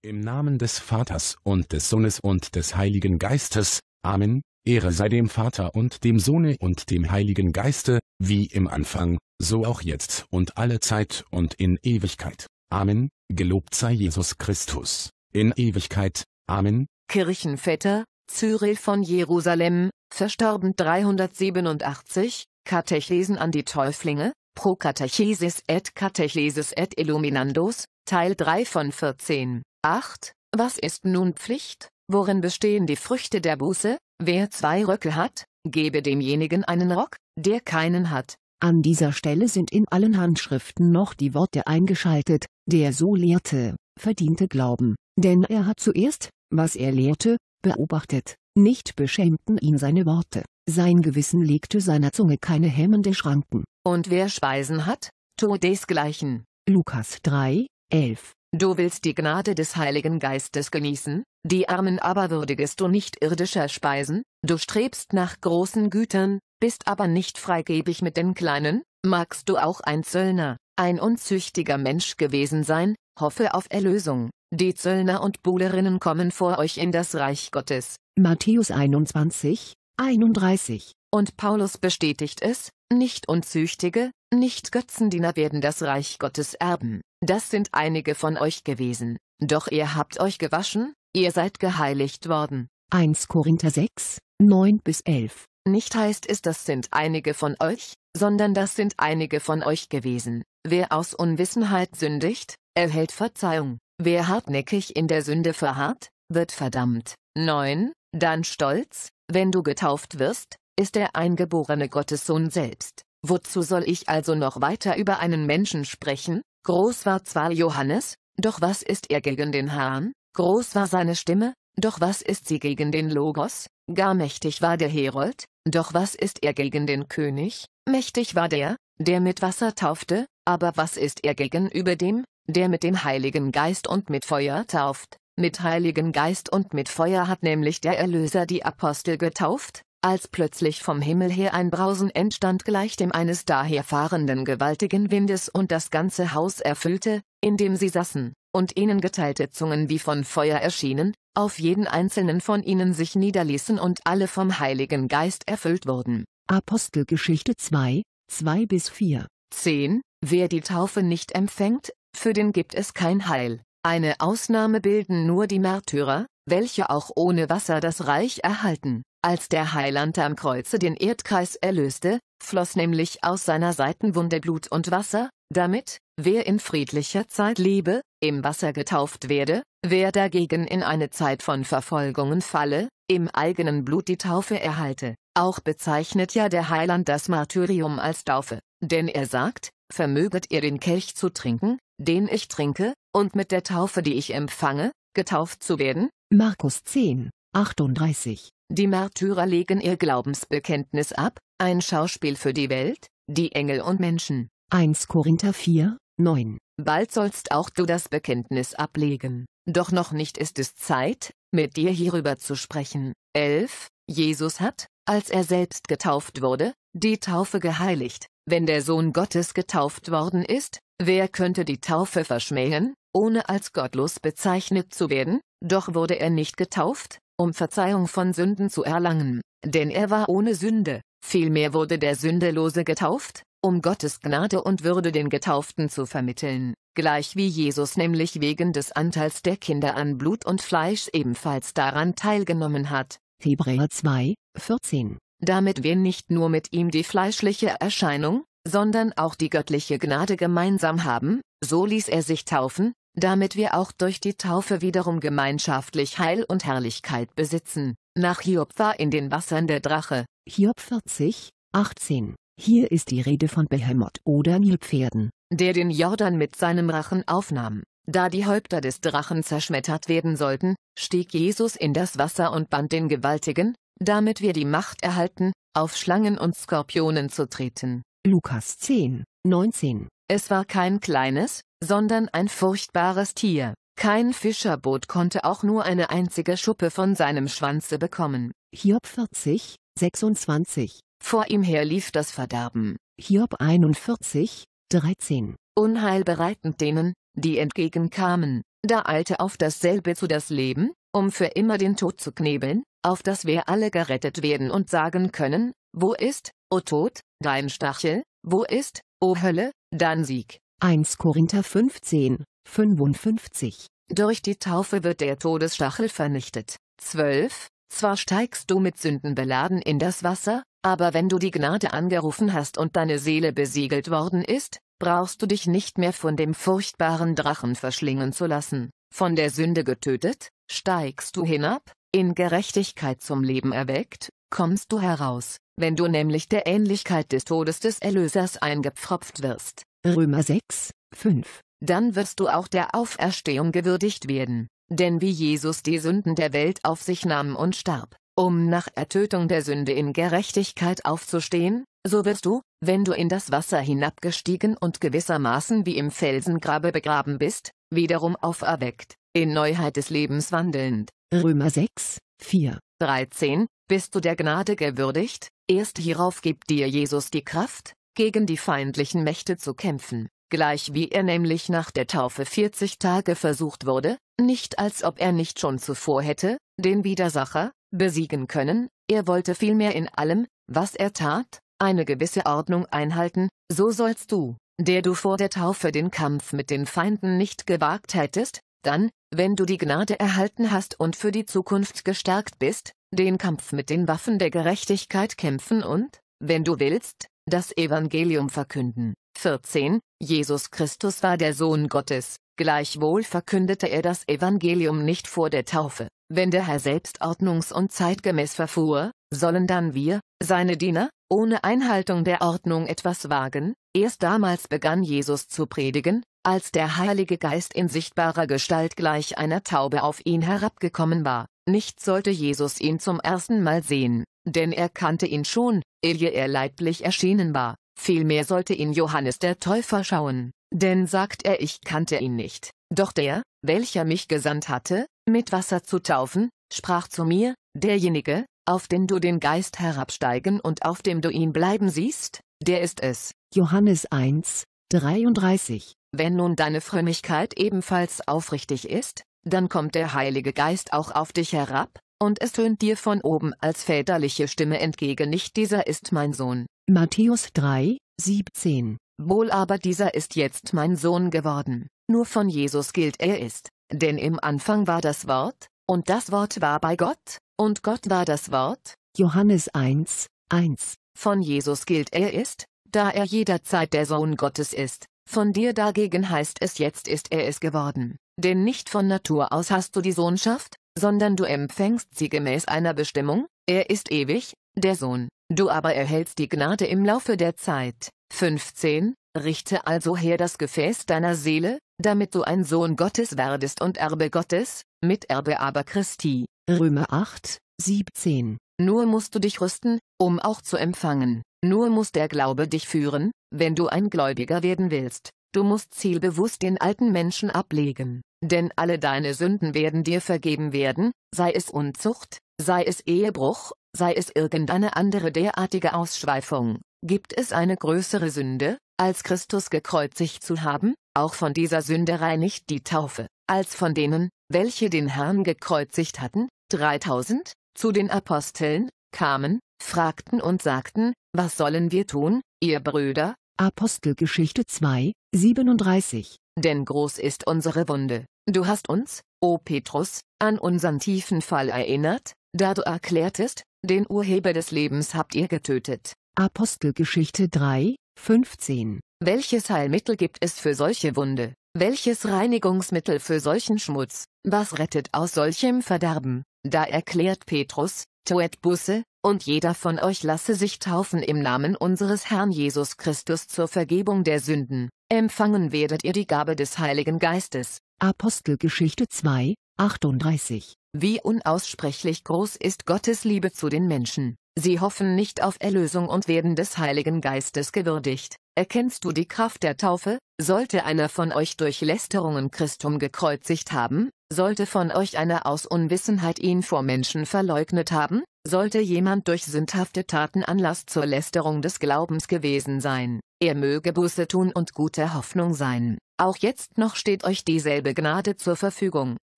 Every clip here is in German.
Im Namen des Vaters und des Sohnes und des Heiligen Geistes, Amen, Ehre sei dem Vater und dem Sohne und dem Heiligen Geiste, wie im Anfang, so auch jetzt und alle Zeit und in Ewigkeit. Amen, gelobt sei Jesus Christus, in Ewigkeit, Amen. Kirchenväter, Cyril von Jerusalem, verstorben 387, Katechesen an die Täuflinge, Pro Catechesis et Catechesis et Illuminandos, Teil 3 von 14. 8. Was ist nun Pflicht? Worin bestehen die Früchte der Buße? Wer zwei Röcke hat, gebe demjenigen einen Rock, der keinen hat. An dieser Stelle sind in allen Handschriften noch die Worte eingeschaltet, der so lehrte, verdiente Glauben, denn er hat zuerst, was er lehrte, beobachtet, nicht beschämten ihn seine Worte, sein Gewissen legte seiner Zunge keine hemmende Schranken. Und wer Speisen hat, tue desgleichen. Lukas 3, 11 Du willst die Gnade des Heiligen Geistes genießen, die Armen aber würdigest du nicht irdischer Speisen, du strebst nach großen Gütern, bist aber nicht freigebig mit den Kleinen, magst du auch ein Zöllner, ein unzüchtiger Mensch gewesen sein, hoffe auf Erlösung. Die Zöllner und Buhlerinnen kommen vor euch in das Reich Gottes. Matthäus 21, 31. Und Paulus bestätigt es, nicht Unzüchtige, nicht Götzendiener werden das Reich Gottes erben. Das sind einige von euch gewesen, doch ihr habt euch gewaschen, ihr seid geheiligt worden. 1 Korinther 6, 9 bis 11. Nicht heißt es, das sind einige von euch, sondern das sind einige von euch gewesen. Wer aus Unwissenheit sündigt, erhält Verzeihung. Wer hartnäckig in der Sünde verharrt, wird verdammt. 9. Dann Stolz, wenn du getauft wirst, ist der eingeborene Gottessohn selbst. Wozu soll ich also noch weiter über einen Menschen sprechen, Groß war zwar Johannes, doch was ist er gegen den Herrn? Groß war seine Stimme, doch was ist sie gegen den Logos? Gar mächtig war der Herold, doch was ist er gegen den König? Mächtig war der, der mit Wasser taufte, aber was ist er gegenüber dem, der mit dem Heiligen Geist und mit Feuer tauft? Mit Heiligen Geist und mit Feuer hat nämlich der Erlöser die Apostel getauft, als plötzlich vom Himmel her ein Brausen entstand gleich dem eines daherfahrenden gewaltigen Windes und das ganze Haus erfüllte, in dem sie saßen, und ihnen geteilte Zungen wie von Feuer erschienen, auf jeden einzelnen von ihnen sich niederließen und alle vom Heiligen Geist erfüllt wurden. Apostelgeschichte 2, 2 bis 4. 10. Wer die Taufe nicht empfängt, für den gibt es kein Heil. Eine Ausnahme bilden nur die Märtyrer, welche auch ohne Wasser das Reich erhalten. Als der Heiland am Kreuze den Erdkreis erlöste, floss nämlich aus seiner Seitenwunde Blut und Wasser, damit, wer in friedlicher Zeit lebe, im Wasser getauft werde, wer dagegen in eine Zeit von Verfolgungen falle, im eigenen Blut die Taufe erhalte. Auch bezeichnet ja der Heiland das Martyrium als Taufe, denn er sagt, vermöget ihr den Kelch zu trinken, den ich trinke, und mit der Taufe, die ich empfange, getauft zu werden? Markus 10 38. Die Märtyrer legen ihr Glaubensbekenntnis ab, ein Schauspiel für die Welt, die Engel und Menschen. 1 Korinther 4, 9. Bald sollst auch du das Bekenntnis ablegen, doch noch nicht ist es Zeit, mit dir hierüber zu sprechen. 11. Jesus hat, als er selbst getauft wurde, die Taufe geheiligt. Wenn der Sohn Gottes getauft worden ist, wer könnte die Taufe verschmähen, ohne als gottlos bezeichnet zu werden? Doch wurde er nicht getauft, um Verzeihung von Sünden zu erlangen, denn er war ohne Sünde, vielmehr wurde der Sündelose getauft, um Gottes Gnade und Würde den Getauften zu vermitteln, gleich wie Jesus nämlich wegen des Anteils der Kinder an Blut und Fleisch ebenfalls daran teilgenommen hat. Hebräer 2, 14. Damit wir nicht nur mit ihm die fleischliche Erscheinung, sondern auch die göttliche Gnade gemeinsam haben, so ließ er sich taufen, damit wir auch durch die Taufe wiederum gemeinschaftlich Heil und Herrlichkeit besitzen. Nach Hiob war in den Wassern der Drache. Hiob 40, 18. Hier ist die Rede von Behemoth oder Nilpferden, der den Jordan mit seinem Rachen aufnahm. Da die Häupter des Drachen zerschmettert werden sollten, stieg Jesus in das Wasser und band den Gewaltigen, damit wir die Macht erhalten, auf Schlangen und Skorpionen zu treten. Lukas 10, 19. Es war kein kleines, sondern ein furchtbares Tier. Kein Fischerboot konnte auch nur eine einzige Schuppe von seinem Schwanze bekommen. Hiob 40, 26. Vor ihm her lief das Verderben. Hiob 41, 13. Unheil bereitend denen, die entgegenkamen. Da eilte auf dasselbe zu das Leben, um für immer den Tod zu knebeln, auf dass wir alle gerettet werden und sagen können, wo ist, o Tod, dein Stachel, wo ist, o Hölle, dein Sieg? 1 Korinther 15, 55 Durch die Taufe wird der Todesstachel vernichtet. 12 Zwar steigst du mit Sünden beladen in das Wasser, aber wenn du die Gnade angerufen hast und deine Seele besiegelt worden ist, brauchst du dich nicht mehr von dem furchtbaren Drachen verschlingen zu lassen. Von der Sünde getötet, steigst du hinab, in Gerechtigkeit zum Leben erweckt, kommst du heraus, wenn du nämlich der Ähnlichkeit des Todes des Erlösers eingepfropft wirst. Römer 6, 5, dann wirst du auch der Auferstehung gewürdigt werden, denn wie Jesus die Sünden der Welt auf sich nahm und starb, um nach Ertötung der Sünde in Gerechtigkeit aufzustehen, so wirst du, wenn du in das Wasser hinabgestiegen und gewissermaßen wie im Felsengrabe begraben bist, wiederum auferweckt, in Neuheit des Lebens wandelnd. Römer 6, 4, 13, bist du der Gnade gewürdigt, erst hierauf gibt dir Jesus die Kraft, gegen die feindlichen Mächte zu kämpfen, gleich wie er nämlich nach der Taufe 40 Tage versucht wurde, nicht als ob er nicht schon zuvor hätte, den Widersacher, besiegen können, er wollte vielmehr in allem, was er tat, eine gewisse Ordnung einhalten, so sollst du, der du vor der Taufe den Kampf mit den Feinden nicht gewagt hättest, dann, wenn du die Gnade erhalten hast und für die Zukunft gestärkt bist, den Kampf mit den Waffen der Gerechtigkeit kämpfen und, wenn du willst, das Evangelium verkünden. 14. Jesus Christus war der Sohn Gottes, gleichwohl verkündete er das Evangelium nicht vor der Taufe. Wenn der Herr selbst ordnungs- und zeitgemäß verfuhr, sollen dann wir, seine Diener, ohne Einhaltung der Ordnung etwas wagen? Erst damals begann Jesus zu predigen, als der Heilige Geist in sichtbarer Gestalt gleich einer Taube auf ihn herabgekommen war. Nicht sollte Jesus ihn zum ersten Mal sehen, denn er kannte ihn schon, ehe er leiblich erschienen war. Vielmehr sollte ihn Johannes der Täufer schauen, denn sagt er, ich kannte ihn nicht. Doch der, welcher mich gesandt hatte, mit Wasser zu taufen, sprach zu mir, derjenige, auf den du den Geist herabsteigen und auf dem du ihn bleiben siehst, der ist es. Johannes 1, 33. Wenn nun deine Frömmigkeit ebenfalls aufrichtig ist, dann kommt der Heilige Geist auch auf dich herab, und es tönt dir von oben als väterliche Stimme entgegen, nicht dieser ist mein Sohn. Matthäus 3, 17. Wohl aber dieser ist jetzt mein Sohn geworden, nur von Jesus gilt er ist, denn im Anfang war das Wort, und das Wort war bei Gott, und Gott war das Wort. Johannes 1, 1. Von Jesus gilt er ist, da er jederzeit der Sohn Gottes ist, von dir dagegen heißt es jetzt ist er es geworden. Denn nicht von Natur aus hast du die Sohnschaft, sondern du empfängst sie gemäß einer Bestimmung, er ist ewig, der Sohn, du aber erhältst die Gnade im Laufe der Zeit. 15. Richte also her das Gefäß deiner Seele, damit du ein Sohn Gottes werdest und Erbe Gottes, mit Erbe aber Christi. Römer 8, 17. Nur musst du dich rüsten, um auch zu empfangen. Nur muss der Glaube dich führen, wenn du ein Gläubiger werden willst. Du musst zielbewusst den alten Menschen ablegen, denn alle deine Sünden werden dir vergeben werden, sei es Unzucht, sei es Ehebruch, sei es irgendeine andere derartige Ausschweifung. Gibt es eine größere Sünde, als Christus gekreuzigt zu haben? Auch von dieser Sünde reinigt die Taufe, als von denen, welche den Herrn gekreuzigt hatten, 3000, zu den Aposteln, kamen, fragten und sagten, was sollen wir tun, ihr Brüder, Apostelgeschichte 2, 37. Denn groß ist unsere Wunde. Du hast uns, o Petrus, an unseren tiefen Fall erinnert, da du erklärtest, den Urheber des Lebens habt ihr getötet. Apostelgeschichte 3, 15. Welches Heilmittel gibt es für solche Wunde? Welches Reinigungsmittel für solchen Schmutz? Was rettet aus solchem Verderben? Da erklärt Petrus, Toetbusse, und jeder von euch lasse sich taufen im Namen unseres Herrn Jesus Christus zur Vergebung der Sünden, empfangen werdet ihr die Gabe des Heiligen Geistes. Apostelgeschichte 2, 38 Wie unaussprechlich groß ist Gottes Liebe zu den Menschen. Sie hoffen nicht auf Erlösung und werden des Heiligen Geistes gewürdigt. Erkennst du die Kraft der Taufe? Sollte einer von euch durch Lästerungen Christum gekreuzigt haben, sollte von euch einer aus Unwissenheit ihn vor Menschen verleugnet haben, sollte jemand durch sündhafte Taten Anlass zur Lästerung des Glaubens gewesen sein, er möge Buße tun und gute Hoffnung sein. Auch jetzt noch steht euch dieselbe Gnade zur Verfügung.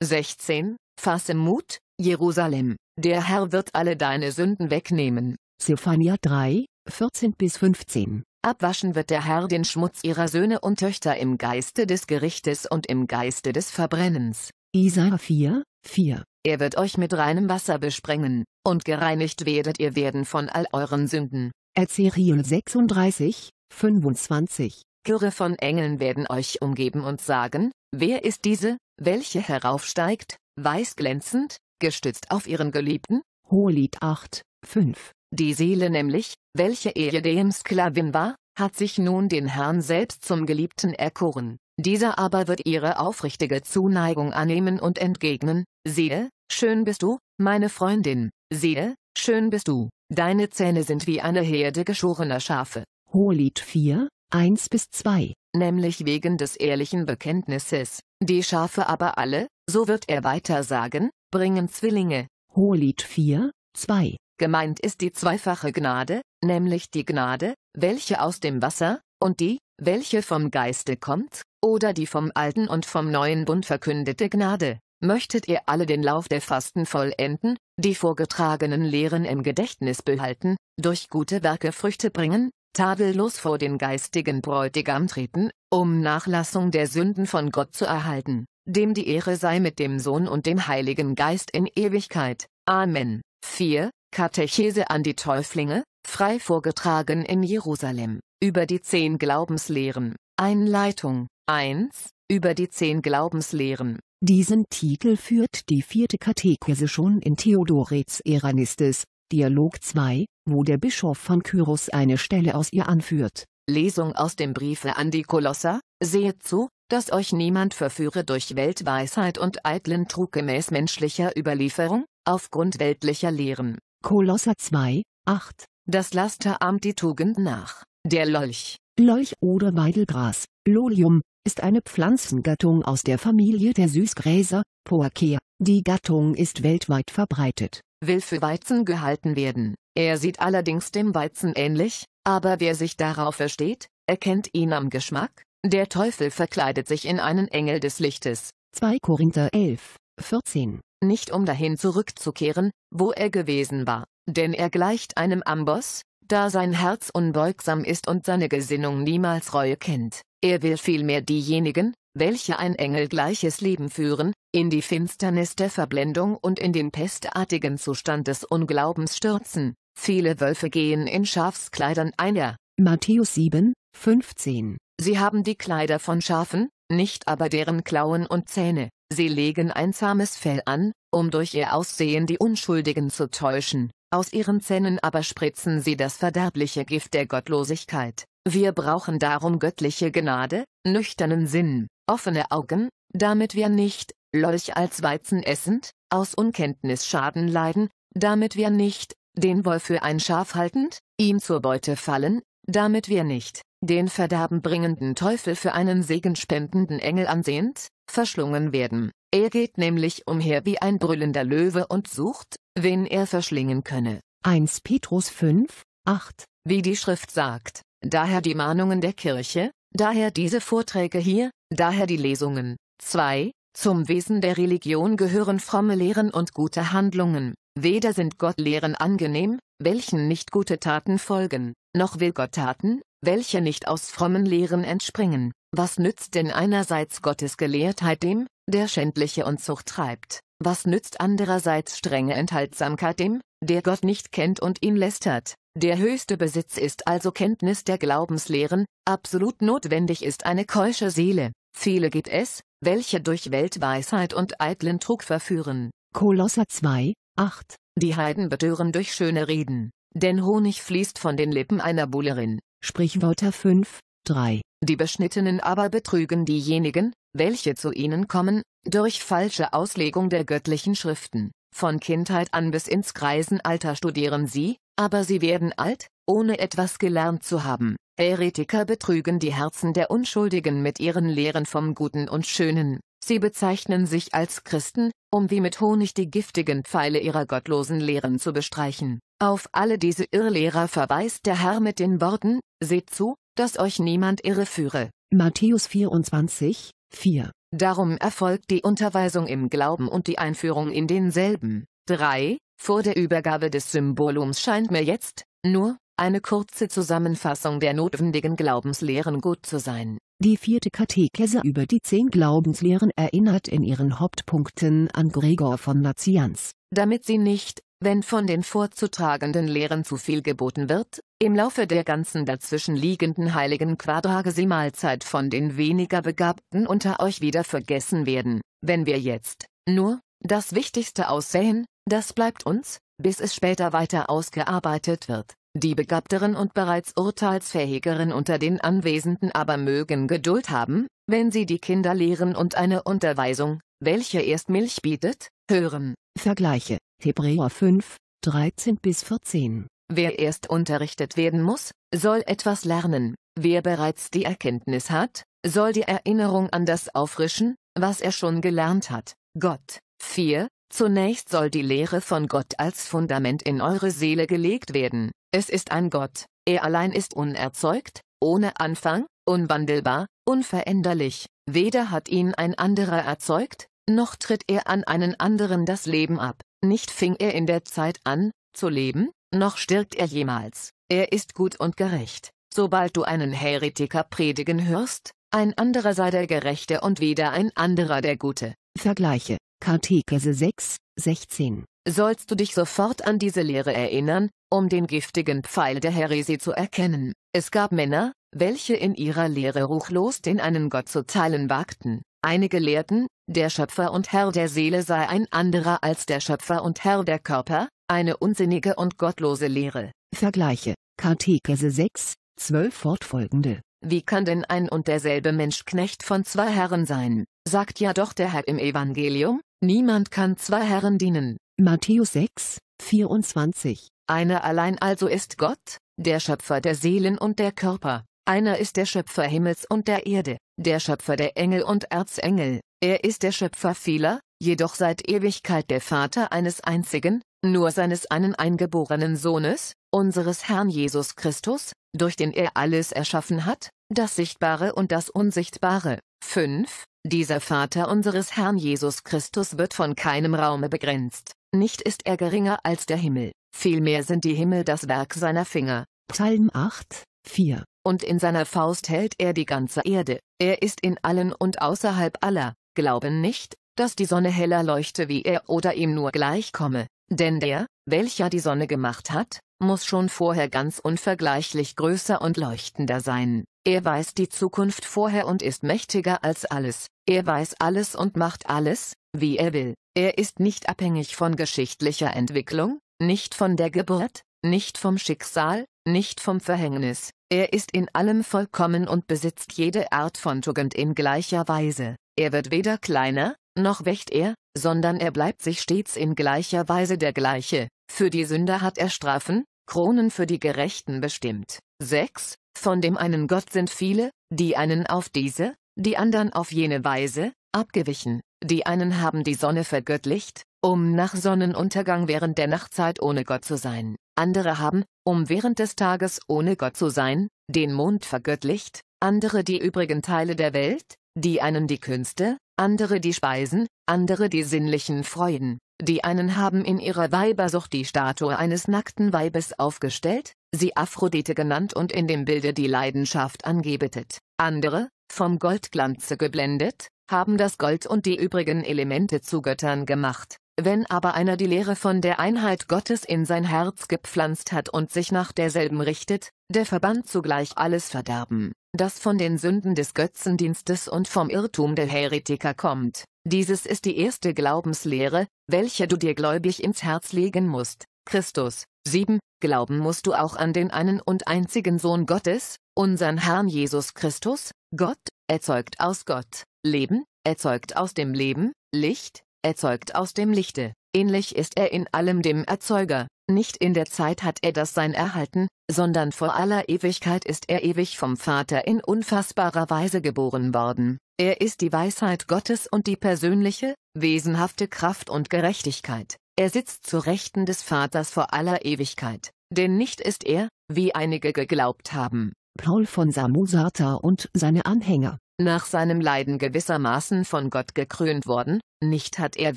16. Fasse Mut, Jerusalem, der Herr wird alle deine Sünden wegnehmen. Zephania 3, 14 bis 15. Abwaschen wird der Herr den Schmutz ihrer Söhne und Töchter im Geiste des Gerichtes und im Geiste des Verbrennens. Isaiah 4, 4. Er wird euch mit reinem Wasser besprengen, und gereinigt werdet ihr werden von all euren Sünden. Ezechiel 36, 25. Chöre von Engeln werden euch umgeben und sagen, wer ist diese, welche heraufsteigt, weiß glänzend, gestützt auf ihren Geliebten? Hohelied 8, 5. Die Seele nämlich, welche ehe dem Sklavin war, hat sich nun den Herrn selbst zum Geliebten erkoren, dieser aber wird ihre aufrichtige Zuneigung annehmen und entgegnen, siehe, schön bist du, meine Freundin, siehe, schön bist du, deine Zähne sind wie eine Herde geschorener Schafe. Hohelied 4, 1 bis 2, nämlich wegen des ehrlichen Bekenntnisses, die Schafe aber alle, so wird er weiter sagen, bringen Zwillinge. Hohelied 4, 2. Gemeint ist die zweifache Gnade, nämlich die Gnade, welche aus dem Wasser, und die, welche vom Geiste kommt, oder die vom alten und vom neuen Bund verkündete Gnade, möchtet ihr alle den Lauf der Fasten vollenden, die vorgetragenen Lehren im Gedächtnis behalten, durch gute Werke Früchte bringen, tadellos vor den geistigen Bräutigam treten, um Nachlassung der Sünden von Gott zu erhalten, dem die Ehre sei mit dem Sohn und dem Heiligen Geist in Ewigkeit. Amen. 4. Katechese an die Täuflinge, Frei vorgetragen in Jerusalem. Über die zehn Glaubenslehren. Einleitung 1. Über die zehn Glaubenslehren. Diesen Titel führt die vierte Katechese schon in Theodorets Eranistes, Dialog 2, wo der Bischof von Kyros eine Stelle aus ihr anführt. Lesung aus dem Briefe an die Kolosser, seht zu, dass euch niemand verführe durch Weltweisheit und eitlen Trug gemäß menschlicher Überlieferung, aufgrund weltlicher Lehren. Kolosser 2, 8 das Laster ahmt die Tugend nach. Der Lolch, Lolch oder Weidelgras, Lolium, ist eine Pflanzengattung aus der Familie der Süßgräser, Poaceae. Die Gattung ist weltweit verbreitet. Will für Weizen gehalten werden. Er sieht allerdings dem Weizen ähnlich, aber wer sich darauf versteht, erkennt ihn am Geschmack. Der Teufel verkleidet sich in einen Engel des Lichtes. 2 Korinther 11, 14. Nicht um dahin zurückzukehren, wo er gewesen war denn er gleicht einem Amboss, da sein Herz unbeugsam ist und seine Gesinnung niemals Reue kennt. Er will vielmehr diejenigen, welche ein engelgleiches Leben führen, in die Finsternis der Verblendung und in den pestartigen Zustand des Unglaubens stürzen. Viele Wölfe gehen in Schafskleidern einher. Matthäus 7, 15. Sie haben die Kleider von Schafen, nicht aber deren Klauen und Zähne. Sie legen ein zahmes Fell an, um durch ihr Aussehen die Unschuldigen zu täuschen. Aus ihren Zähnen aber spritzen sie das verderbliche Gift der Gottlosigkeit. Wir brauchen darum göttliche Gnade, nüchternen Sinn, offene Augen, damit wir nicht, Lolch als Weizen essend, aus Unkenntnis Schaden leiden, damit wir nicht, den Wolf für ein Schaf haltend, ihm zur Beute fallen, damit wir nicht, den verderbenbringenden Teufel für einen segenspendenden Engel ansehend, verschlungen werden. Er geht nämlich umher wie ein brüllender Löwe und sucht, wen er verschlingen könne. 1 Petrus 5, 8. Wie die Schrift sagt, daher die Mahnungen der Kirche, daher diese Vorträge hier, daher die Lesungen. 2. Zum Wesen der Religion gehören fromme Lehren und gute Handlungen. Weder sind Gott Lehren angenehm, welchen nicht gute Taten folgen, noch will Gott Taten, welche nicht aus frommen Lehren entspringen. Was nützt denn einerseits Gottes Gelehrtheit dem, der schändliche Unzucht treibt, was nützt andererseits strenge Enthaltsamkeit dem, der Gott nicht kennt und ihn lästert? Der höchste Besitz ist also Kenntnis der Glaubenslehren, absolut notwendig ist eine keusche Seele. Viele gibt es, welche durch Weltweisheit und eitlen Trug verführen. Kolosser 2, 8. Die Heiden betören durch schöne Reden, denn Honig fließt von den Lippen einer Buhlerin. Sprichwörter 5, 3. Die Beschnittenen aber betrügen diejenigen, welche zu ihnen kommen, durch falsche Auslegung der göttlichen Schriften. Von Kindheit an bis ins Greisenalter studieren sie, aber sie werden alt, ohne etwas gelernt zu haben. Heretiker betrügen die Herzen der Unschuldigen mit ihren Lehren vom Guten und Schönen. Sie bezeichnen sich als Christen, um wie mit Honig die giftigen Pfeile ihrer gottlosen Lehren zu bestreichen. Auf alle diese Irrlehrer verweist der Herr mit den Worten, seht zu, dass euch niemand irreführe. Matthäus 24, 4. Darum erfolgt die Unterweisung im Glauben und die Einführung in denselben. 3. Vor der Übergabe des Symbolums scheint mir jetzt, nur, eine kurze Zusammenfassung der notwendigen Glaubenslehren gut zu sein. Die vierte Katechese über die zehn Glaubenslehren erinnert in ihren Hauptpunkten an Gregor von Nazianz, damit sie nicht, wenn von den vorzutragenden Lehren zu viel geboten wird, im Laufe der ganzen dazwischen liegenden heiligen Quadragesimalzeit von den weniger Begabten unter euch wieder vergessen werden, wenn wir jetzt, nur, das Wichtigste aussäen, das bleibt uns, bis es später weiter ausgearbeitet wird. Die begabteren und bereits urteilsfähigeren unter den Anwesenden aber mögen Geduld haben, wenn sie die Kinder lehren und eine Unterweisung, welche erst Milch bietet, hören. Vergleiche, Hebräer 5, 13 bis 14. Wer erst unterrichtet werden muss, soll etwas lernen. Wer bereits die Erkenntnis hat, soll die Erinnerung an das auffrischen, was er schon gelernt hat. Gott. 4. Zunächst soll die Lehre von Gott als Fundament in eure Seele gelegt werden. Es ist ein Gott, er allein ist unerzeugt, ohne Anfang, unwandelbar, unveränderlich. Weder hat ihn ein anderer erzeugt, noch tritt er an einen anderen das Leben ab, nicht fing er in der Zeit an, zu leben, noch stirbt er jemals, er ist gut und gerecht. Sobald du einen Heretiker predigen hörst, ein anderer sei der Gerechte und wieder ein anderer der Gute. Vergleiche, Katechese 6, 16. Sollst du dich sofort an diese Lehre erinnern, um den giftigen Pfeil der Heresie zu erkennen. Es gab Männer, welche in ihrer Lehre ruchlos den einen Gott zu teilen wagten. Einige lehrten, der Schöpfer und Herr der Seele sei ein anderer als der Schöpfer und Herr der Körper, eine unsinnige und gottlose Lehre. Vergleiche, Katechese 6, 12 fortfolgende. Wie kann denn ein und derselbe Mensch Knecht von zwei Herren sein, sagt ja doch der Herr im Evangelium, niemand kann zwei Herren dienen. Matthäus 6, 24. Einer allein also ist Gott, der Schöpfer der Seelen und der Körper, einer ist der Schöpfer Himmels und der Erde, der Schöpfer der Engel und Erzengel, er ist der Schöpfer vieler, jedoch seit Ewigkeit der Vater eines einzigen, nur seines einen eingeborenen Sohnes, unseres Herrn Jesus Christus, durch den er alles erschaffen hat, das Sichtbare und das Unsichtbare. 5. Dieser Vater unseres Herrn Jesus Christus wird von keinem Raume begrenzt, nicht ist er geringer als der Himmel, vielmehr sind die Himmel das Werk seiner Finger. Psalm 8, 4 und in seiner Faust hält er die ganze Erde, er ist in allen und außerhalb aller, glauben nicht, dass die Sonne heller leuchte wie er oder ihm nur gleichkomme, denn der, welcher die Sonne gemacht hat, muss schon vorher ganz unvergleichlich größer und leuchtender sein. Er weiß die Zukunft vorher und ist mächtiger als alles, er weiß alles und macht alles, wie er will, er ist nicht abhängig von geschichtlicher Entwicklung, nicht von der Geburt, nicht vom Schicksal, nicht vom Verhängnis, er ist in allem vollkommen und besitzt jede Art von Tugend in gleicher Weise, er wird weder kleiner, noch wächt er, sondern er bleibt sich stets in gleicher Weise der gleiche, für die Sünder hat er Strafen, Kronen für die Gerechten bestimmt. 6. Von dem einen Gott sind viele, die einen auf diese, die anderen auf jene Weise, abgewichen, die einen haben die Sonne vergöttlicht, um nach Sonnenuntergang während der Nachtzeit ohne Gott zu sein, andere haben, um während des Tages ohne Gott zu sein, den Mond vergöttlicht, andere die übrigen Teile der Welt, die einen die Künste, andere die Speisen, andere die sinnlichen Freuden. Die einen haben in ihrer Weibersucht die Statue eines nackten Weibes aufgestellt, sie Aphrodite genannt und in dem Bilde die Leidenschaft angebetet. Andere, vom Goldglanze geblendet, haben das Gold und die übrigen Elemente zu Göttern gemacht. Wenn aber einer die Lehre von der Einheit Gottes in sein Herz gepflanzt hat und sich nach derselben richtet, der verbannt zugleich alles Verderben, das von den Sünden des Götzendienstes und vom Irrtum der Heretiker kommt. Dieses ist die erste Glaubenslehre, welche du dir gläubig ins Herz legen musst. Christus. 7. Glauben musst du auch an den einen und einzigen Sohn Gottes, unseren Herrn Jesus Christus, Gott, erzeugt aus Gott, Leben, erzeugt aus dem Leben, Licht, erzeugt aus dem Lichte. Ähnlich ist er in allem dem Erzeuger. Nicht in der Zeit hat er das Sein erhalten, sondern vor aller Ewigkeit ist er ewig vom Vater in unfassbarer Weise geboren worden. Er ist die Weisheit Gottes und die persönliche, wesenhafte Kraft und Gerechtigkeit. Er sitzt zu Rechten des Vaters vor aller Ewigkeit. Denn nicht ist er, wie einige geglaubt haben, Paul von Samosata und seine Anhänger nach seinem Leiden gewissermaßen von Gott gekrönt worden, nicht hat er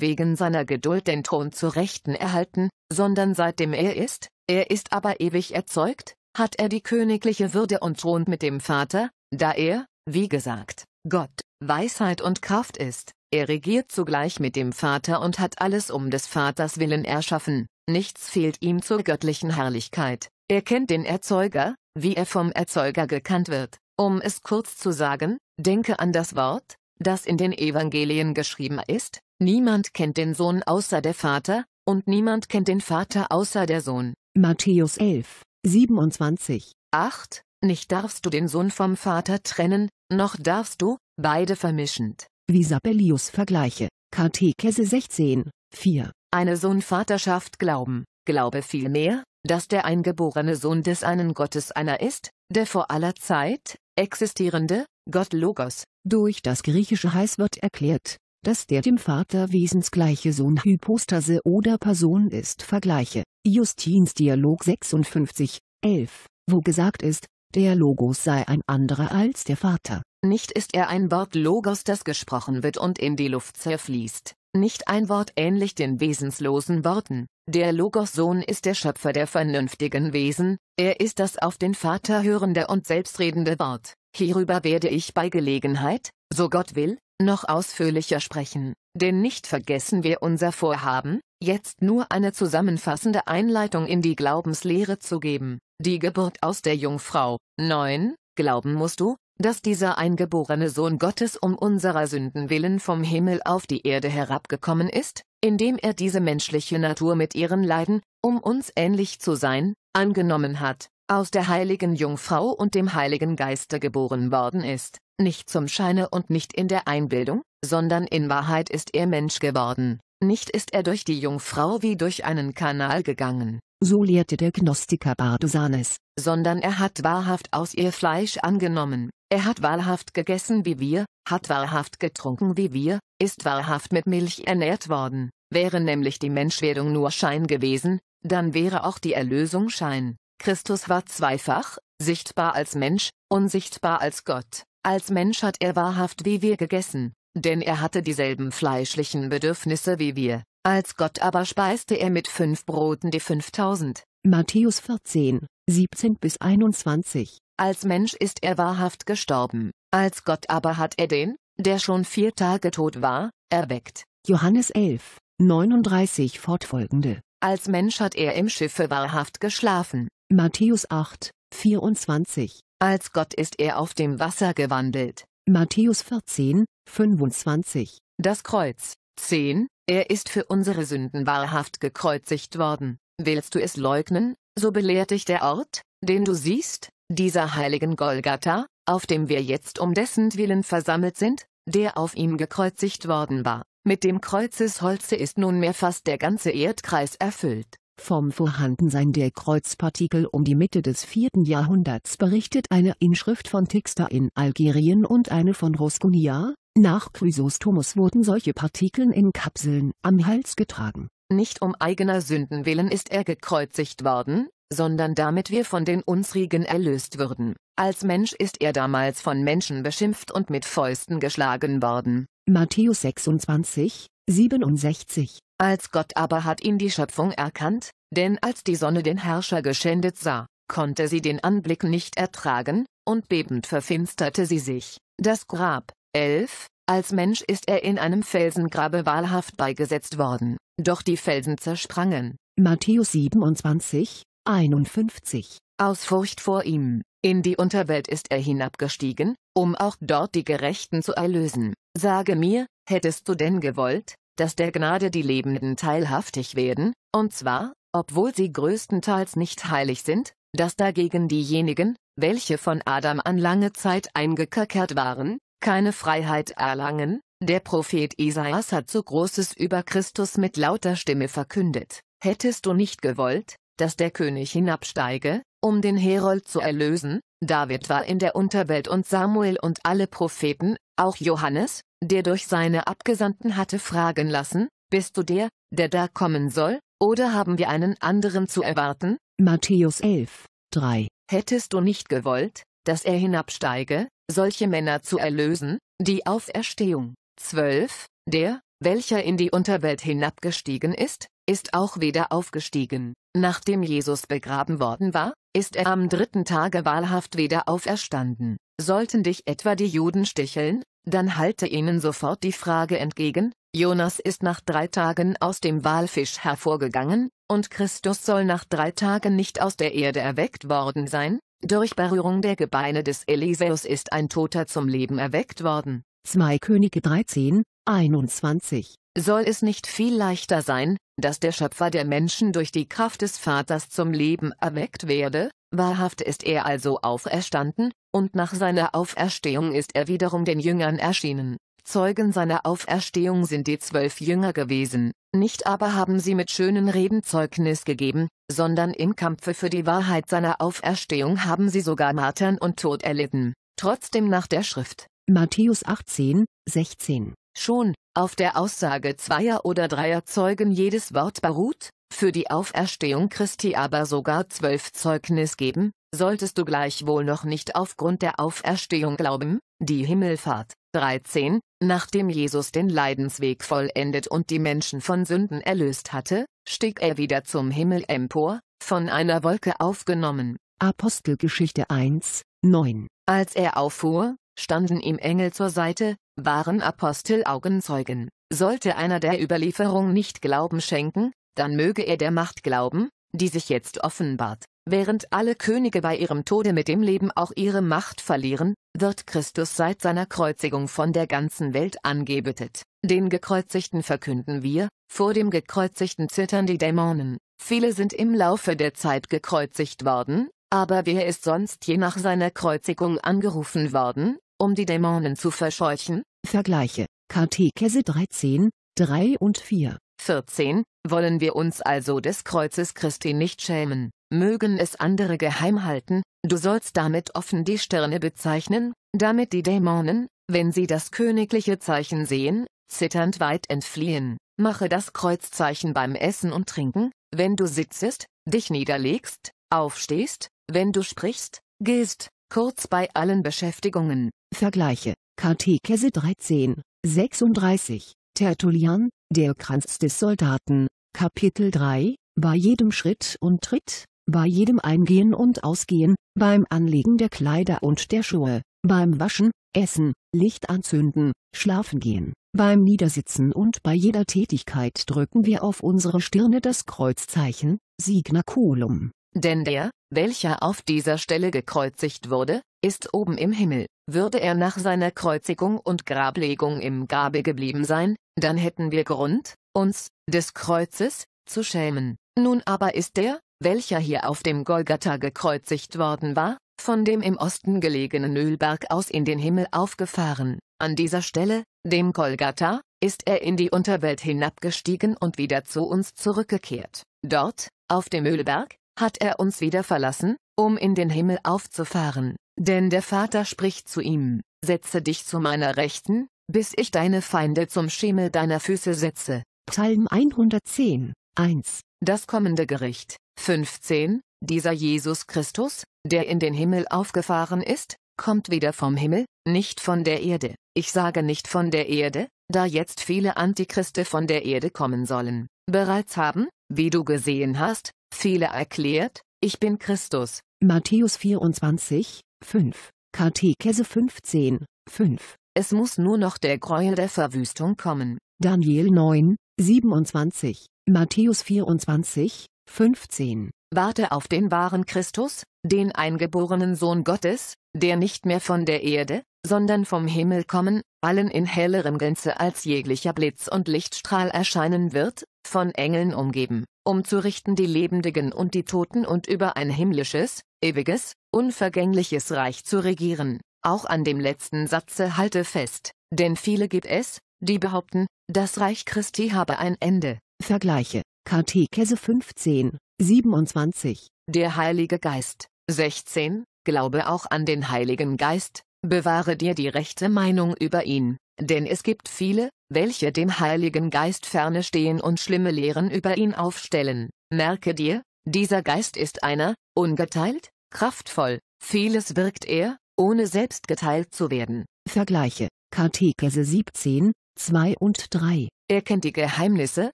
wegen seiner Geduld den Thron zu Rechten erhalten, sondern seitdem er ist, er ist aber ewig erzeugt, hat er die königliche Würde und thront mit dem Vater, da er, wie gesagt, Gott, Weisheit und Kraft ist, er regiert zugleich mit dem Vater und hat alles um des Vaters willen erschaffen, nichts fehlt ihm zur göttlichen Herrlichkeit, er kennt den Erzeuger, wie er vom Erzeuger gekannt wird. Um es kurz zu sagen, Denke an das Wort, das in den Evangelien geschrieben ist, niemand kennt den Sohn außer der Vater, und niemand kennt den Vater außer der Sohn. Matthäus 11, 27. 8. Nicht darfst du den Sohn vom Vater trennen, noch darfst du, beide vermischend. Wie Sabellius Vergleiche, Katechese 16, 4. Eine Sohn-Vaterschaft glauben, glaube vielmehr, dass der eingeborene Sohn des einen Gottes einer ist, der vor aller Zeit, existierende, Gott Logos. Durch das griechische Heiß wird erklärt, dass der dem Vater wesensgleiche Sohn Hypostase oder Person ist Vergleiche, Justins Dialog 56, 11, wo gesagt ist, der Logos sei ein anderer als der Vater. Nicht ist er ein Wort Logos, das gesprochen wird und in die Luft zerfließt, nicht ein Wort ähnlich den wesenslosen Worten. Der Logos-Sohn ist der Schöpfer der vernünftigen Wesen, er ist das auf den Vater hörende und selbstredende Wort. Hierüber werde ich bei Gelegenheit, so Gott will, noch ausführlicher sprechen, denn nicht vergessen wir unser Vorhaben, jetzt nur eine zusammenfassende Einleitung in die Glaubenslehre zu geben. Die Geburt aus der Jungfrau. 9. Glauben musst du, dass dieser eingeborene Sohn Gottes um unserer Sünden willen vom Himmel auf die Erde herabgekommen ist, indem er diese menschliche Natur mit ihren Leiden, um uns ähnlich zu sein, angenommen hat aus der heiligen Jungfrau und dem Heiligen Geiste geboren worden ist, nicht zum Scheine und nicht in der Einbildung, sondern in Wahrheit ist er Mensch geworden, nicht ist er durch die Jungfrau wie durch einen Kanal gegangen, so lehrte der Gnostiker Bardusanes, sondern er hat wahrhaft aus ihr Fleisch angenommen, er hat wahrhaft gegessen wie wir, hat wahrhaft getrunken wie wir, ist wahrhaft mit Milch ernährt worden, wäre nämlich die Menschwerdung nur Schein gewesen, dann wäre auch die Erlösung Schein. Christus war zweifach, sichtbar als Mensch, unsichtbar als Gott. Als Mensch hat er wahrhaft wie wir gegessen, denn er hatte dieselben fleischlichen Bedürfnisse wie wir. Als Gott aber speiste er mit fünf Broten die 5000. Matthäus 14, 17 bis 21. Als Mensch ist er wahrhaft gestorben, als Gott aber hat er den, der schon vier Tage tot war, erweckt. Johannes 11, 39 fortfolgende. Als Mensch hat er im Schiffe wahrhaft geschlafen, Matthäus 8, 24. Als Gott ist er auf dem Wasser gewandelt. Matthäus 14, 25. Das Kreuz. 10. Er ist für unsere Sünden wahrhaft gekreuzigt worden. Willst du es leugnen, so belehrt dich der Ort, den du siehst, dieser heiligen Golgatha, auf dem wir jetzt um dessen Willen versammelt sind, der auf ihm gekreuzigt worden war. Mit dem Kreuzesholze ist nunmehr fast der ganze Erdkreis erfüllt. Vom Vorhandensein der Kreuzpartikel um die Mitte des 4. Jahrhunderts berichtet eine Inschrift von Tixta in Algerien und eine von Rosconia, nach Chrysostomus wurden solche Partikeln in Kapseln am Hals getragen. Nicht um eigener Sünden willen ist er gekreuzigt worden, sondern damit wir von den Unsrigen erlöst würden. Als Mensch ist er damals von Menschen beschimpft und mit Fäusten geschlagen worden. Matthäus 26, 67. Als Gott aber hat ihn die Schöpfung erkannt, denn als die Sonne den Herrscher geschändet sah, konnte sie den Anblick nicht ertragen, und bebend verfinsterte sie sich. Das Grab. 11. Als Mensch ist er in einem Felsengrabe wahlhaft beigesetzt worden, doch die Felsen zersprangen. Matthäus 27, 51. Aus Furcht vor ihm, in die Unterwelt ist er hinabgestiegen, um auch dort die Gerechten zu erlösen. Sage mir, hättest du denn gewollt, dass der Gnade die Lebenden teilhaftig werden, und zwar, obwohl sie größtenteils nicht heilig sind, dass dagegen diejenigen, welche von Adam an lange Zeit eingekerkert waren, keine Freiheit erlangen? Der Prophet Isaias hat so Großes über Christus mit lauter Stimme verkündet. Hättest du nicht gewollt, dass der König hinabsteige, um den Herold zu erlösen, David war in der Unterwelt und Samuel und alle Propheten, auch Johannes, der durch seine Abgesandten hatte fragen lassen, bist du der, der da kommen soll, oder haben wir einen anderen zu erwarten? Matthäus 11, 3 Hättest du nicht gewollt, dass er hinabsteige, solche Männer zu erlösen, die Auferstehung. 12. Der, welcher in die Unterwelt hinabgestiegen ist, ist auch wieder aufgestiegen. Nachdem Jesus begraben worden war, ist er am dritten Tage wahrhaft wieder auferstanden. Sollten dich etwa die Juden sticheln, dann halte ihnen sofort die Frage entgegen, Jonas ist nach drei Tagen aus dem Walfisch hervorgegangen, und Christus soll nach drei Tagen nicht aus der Erde erweckt worden sein, durch Berührung der Gebeine des Elisäus ist ein Toter zum Leben erweckt worden. 2 Könige 13, 21 Soll es nicht viel leichter sein, dass der Schöpfer der Menschen durch die Kraft des Vaters zum Leben erweckt werde, wahrhaft ist er also auferstanden, und nach seiner Auferstehung ist er wiederum den Jüngern erschienen. Zeugen seiner Auferstehung sind die zwölf Jünger gewesen, nicht aber haben sie mit schönen Reden Zeugnis gegeben, sondern im Kampfe für die Wahrheit seiner Auferstehung haben sie sogar Martern und Tod erlitten, trotzdem nach der Schrift. Matthäus 18, 16 schon, auf der Aussage zweier oder dreier Zeugen jedes Wort beruht, für die Auferstehung Christi aber sogar zwölf Zeugnis geben, solltest du gleichwohl noch nicht aufgrund der Auferstehung glauben, die Himmelfahrt. 13, nachdem Jesus den Leidensweg vollendet und die Menschen von Sünden erlöst hatte, stieg er wieder zum Himmel empor, von einer Wolke aufgenommen. Apostelgeschichte 1, 9. Als er auffuhr, standen ihm Engel zur Seite, waren Apostel Augenzeugen. Sollte einer der Überlieferung nicht Glauben schenken, dann möge er der Macht glauben, die sich jetzt offenbart. Während alle Könige bei ihrem Tode mit dem Leben auch ihre Macht verlieren, wird Christus seit seiner Kreuzigung von der ganzen Welt angebetet. Den Gekreuzigten verkünden wir, vor dem Gekreuzigten zittern die Dämonen. Viele sind im Laufe der Zeit gekreuzigt worden, aber wer ist sonst je nach seiner Kreuzigung angerufen worden? um die Dämonen zu verscheuchen, vergleiche, Katechese 13, 3 und 4. 14, wollen wir uns also des Kreuzes Christi nicht schämen, mögen es andere geheim halten, du sollst damit offen die Stirne bezeichnen, damit die Dämonen, wenn sie das königliche Zeichen sehen, zitternd weit entfliehen, mache das Kreuzzeichen beim Essen und Trinken, wenn du sitzest, dich niederlegst, aufstehst, wenn du sprichst, gehst, kurz bei allen Beschäftigungen, Vergleiche, Katekese 13, 36, Tertullian, der Kranz des Soldaten, Kapitel 3, bei jedem Schritt und Tritt, bei jedem Eingehen und Ausgehen, beim Anlegen der Kleider und der Schuhe, beim Waschen, Essen, Licht anzünden, Schlafen gehen, beim Niedersitzen und bei jeder Tätigkeit drücken wir auf unsere Stirne das Kreuzzeichen, Signaculum, denn der, welcher auf dieser Stelle gekreuzigt wurde, ist oben im Himmel. Würde er nach seiner Kreuzigung und Grablegung im Grabe geblieben sein, dann hätten wir Grund, uns, des Kreuzes, zu schämen. Nun aber ist der, welcher hier auf dem Golgatha gekreuzigt worden war, von dem im Osten gelegenen Ölberg aus in den Himmel aufgefahren. An dieser Stelle, dem Golgatha, ist er in die Unterwelt hinabgestiegen und wieder zu uns zurückgekehrt. Dort, auf dem Ölberg, hat er uns wieder verlassen, um in den Himmel aufzufahren. Denn der Vater spricht zu ihm, setze dich zu meiner Rechten, bis ich deine Feinde zum Schemel deiner Füße setze. Psalm 110, 1. Das kommende Gericht. 15. Dieser Jesus Christus, der in den Himmel aufgefahren ist, kommt wieder vom Himmel, nicht von der Erde. Ich sage nicht von der Erde, da jetzt viele Antichriste von der Erde kommen sollen. Bereits haben, wie du gesehen hast, Viele erklärt, ich bin Christus. Matthäus 24, 5, Katechese 15, 5. Es muss nur noch der Gräuel der Verwüstung kommen. Daniel 9, 27, Matthäus 24, 15. Warte auf den wahren Christus, den eingeborenen Sohn Gottes, der nicht mehr von der Erde, sondern vom Himmel kommen, allen in hellerem Gänze als jeglicher Blitz und Lichtstrahl erscheinen wird, von Engeln umgeben, um zu richten die Lebendigen und die Toten und über ein himmlisches, ewiges, unvergängliches Reich zu regieren. Auch an dem letzten Satze halte fest, denn viele gibt es, die behaupten, das Reich Christi habe ein Ende. Vergleiche Katechese 15, 27. Der Heilige Geist 16. Glaube auch an den Heiligen Geist, bewahre dir die rechte Meinung über ihn, denn es gibt viele, welche dem Heiligen Geist ferne stehen und schlimme Lehren über ihn aufstellen. Merke dir, dieser Geist ist einer, ungeteilt, kraftvoll, vieles wirkt er, ohne selbst geteilt zu werden. Vergleiche, Katechese 17, 2 und 3. Er kennt die Geheimnisse,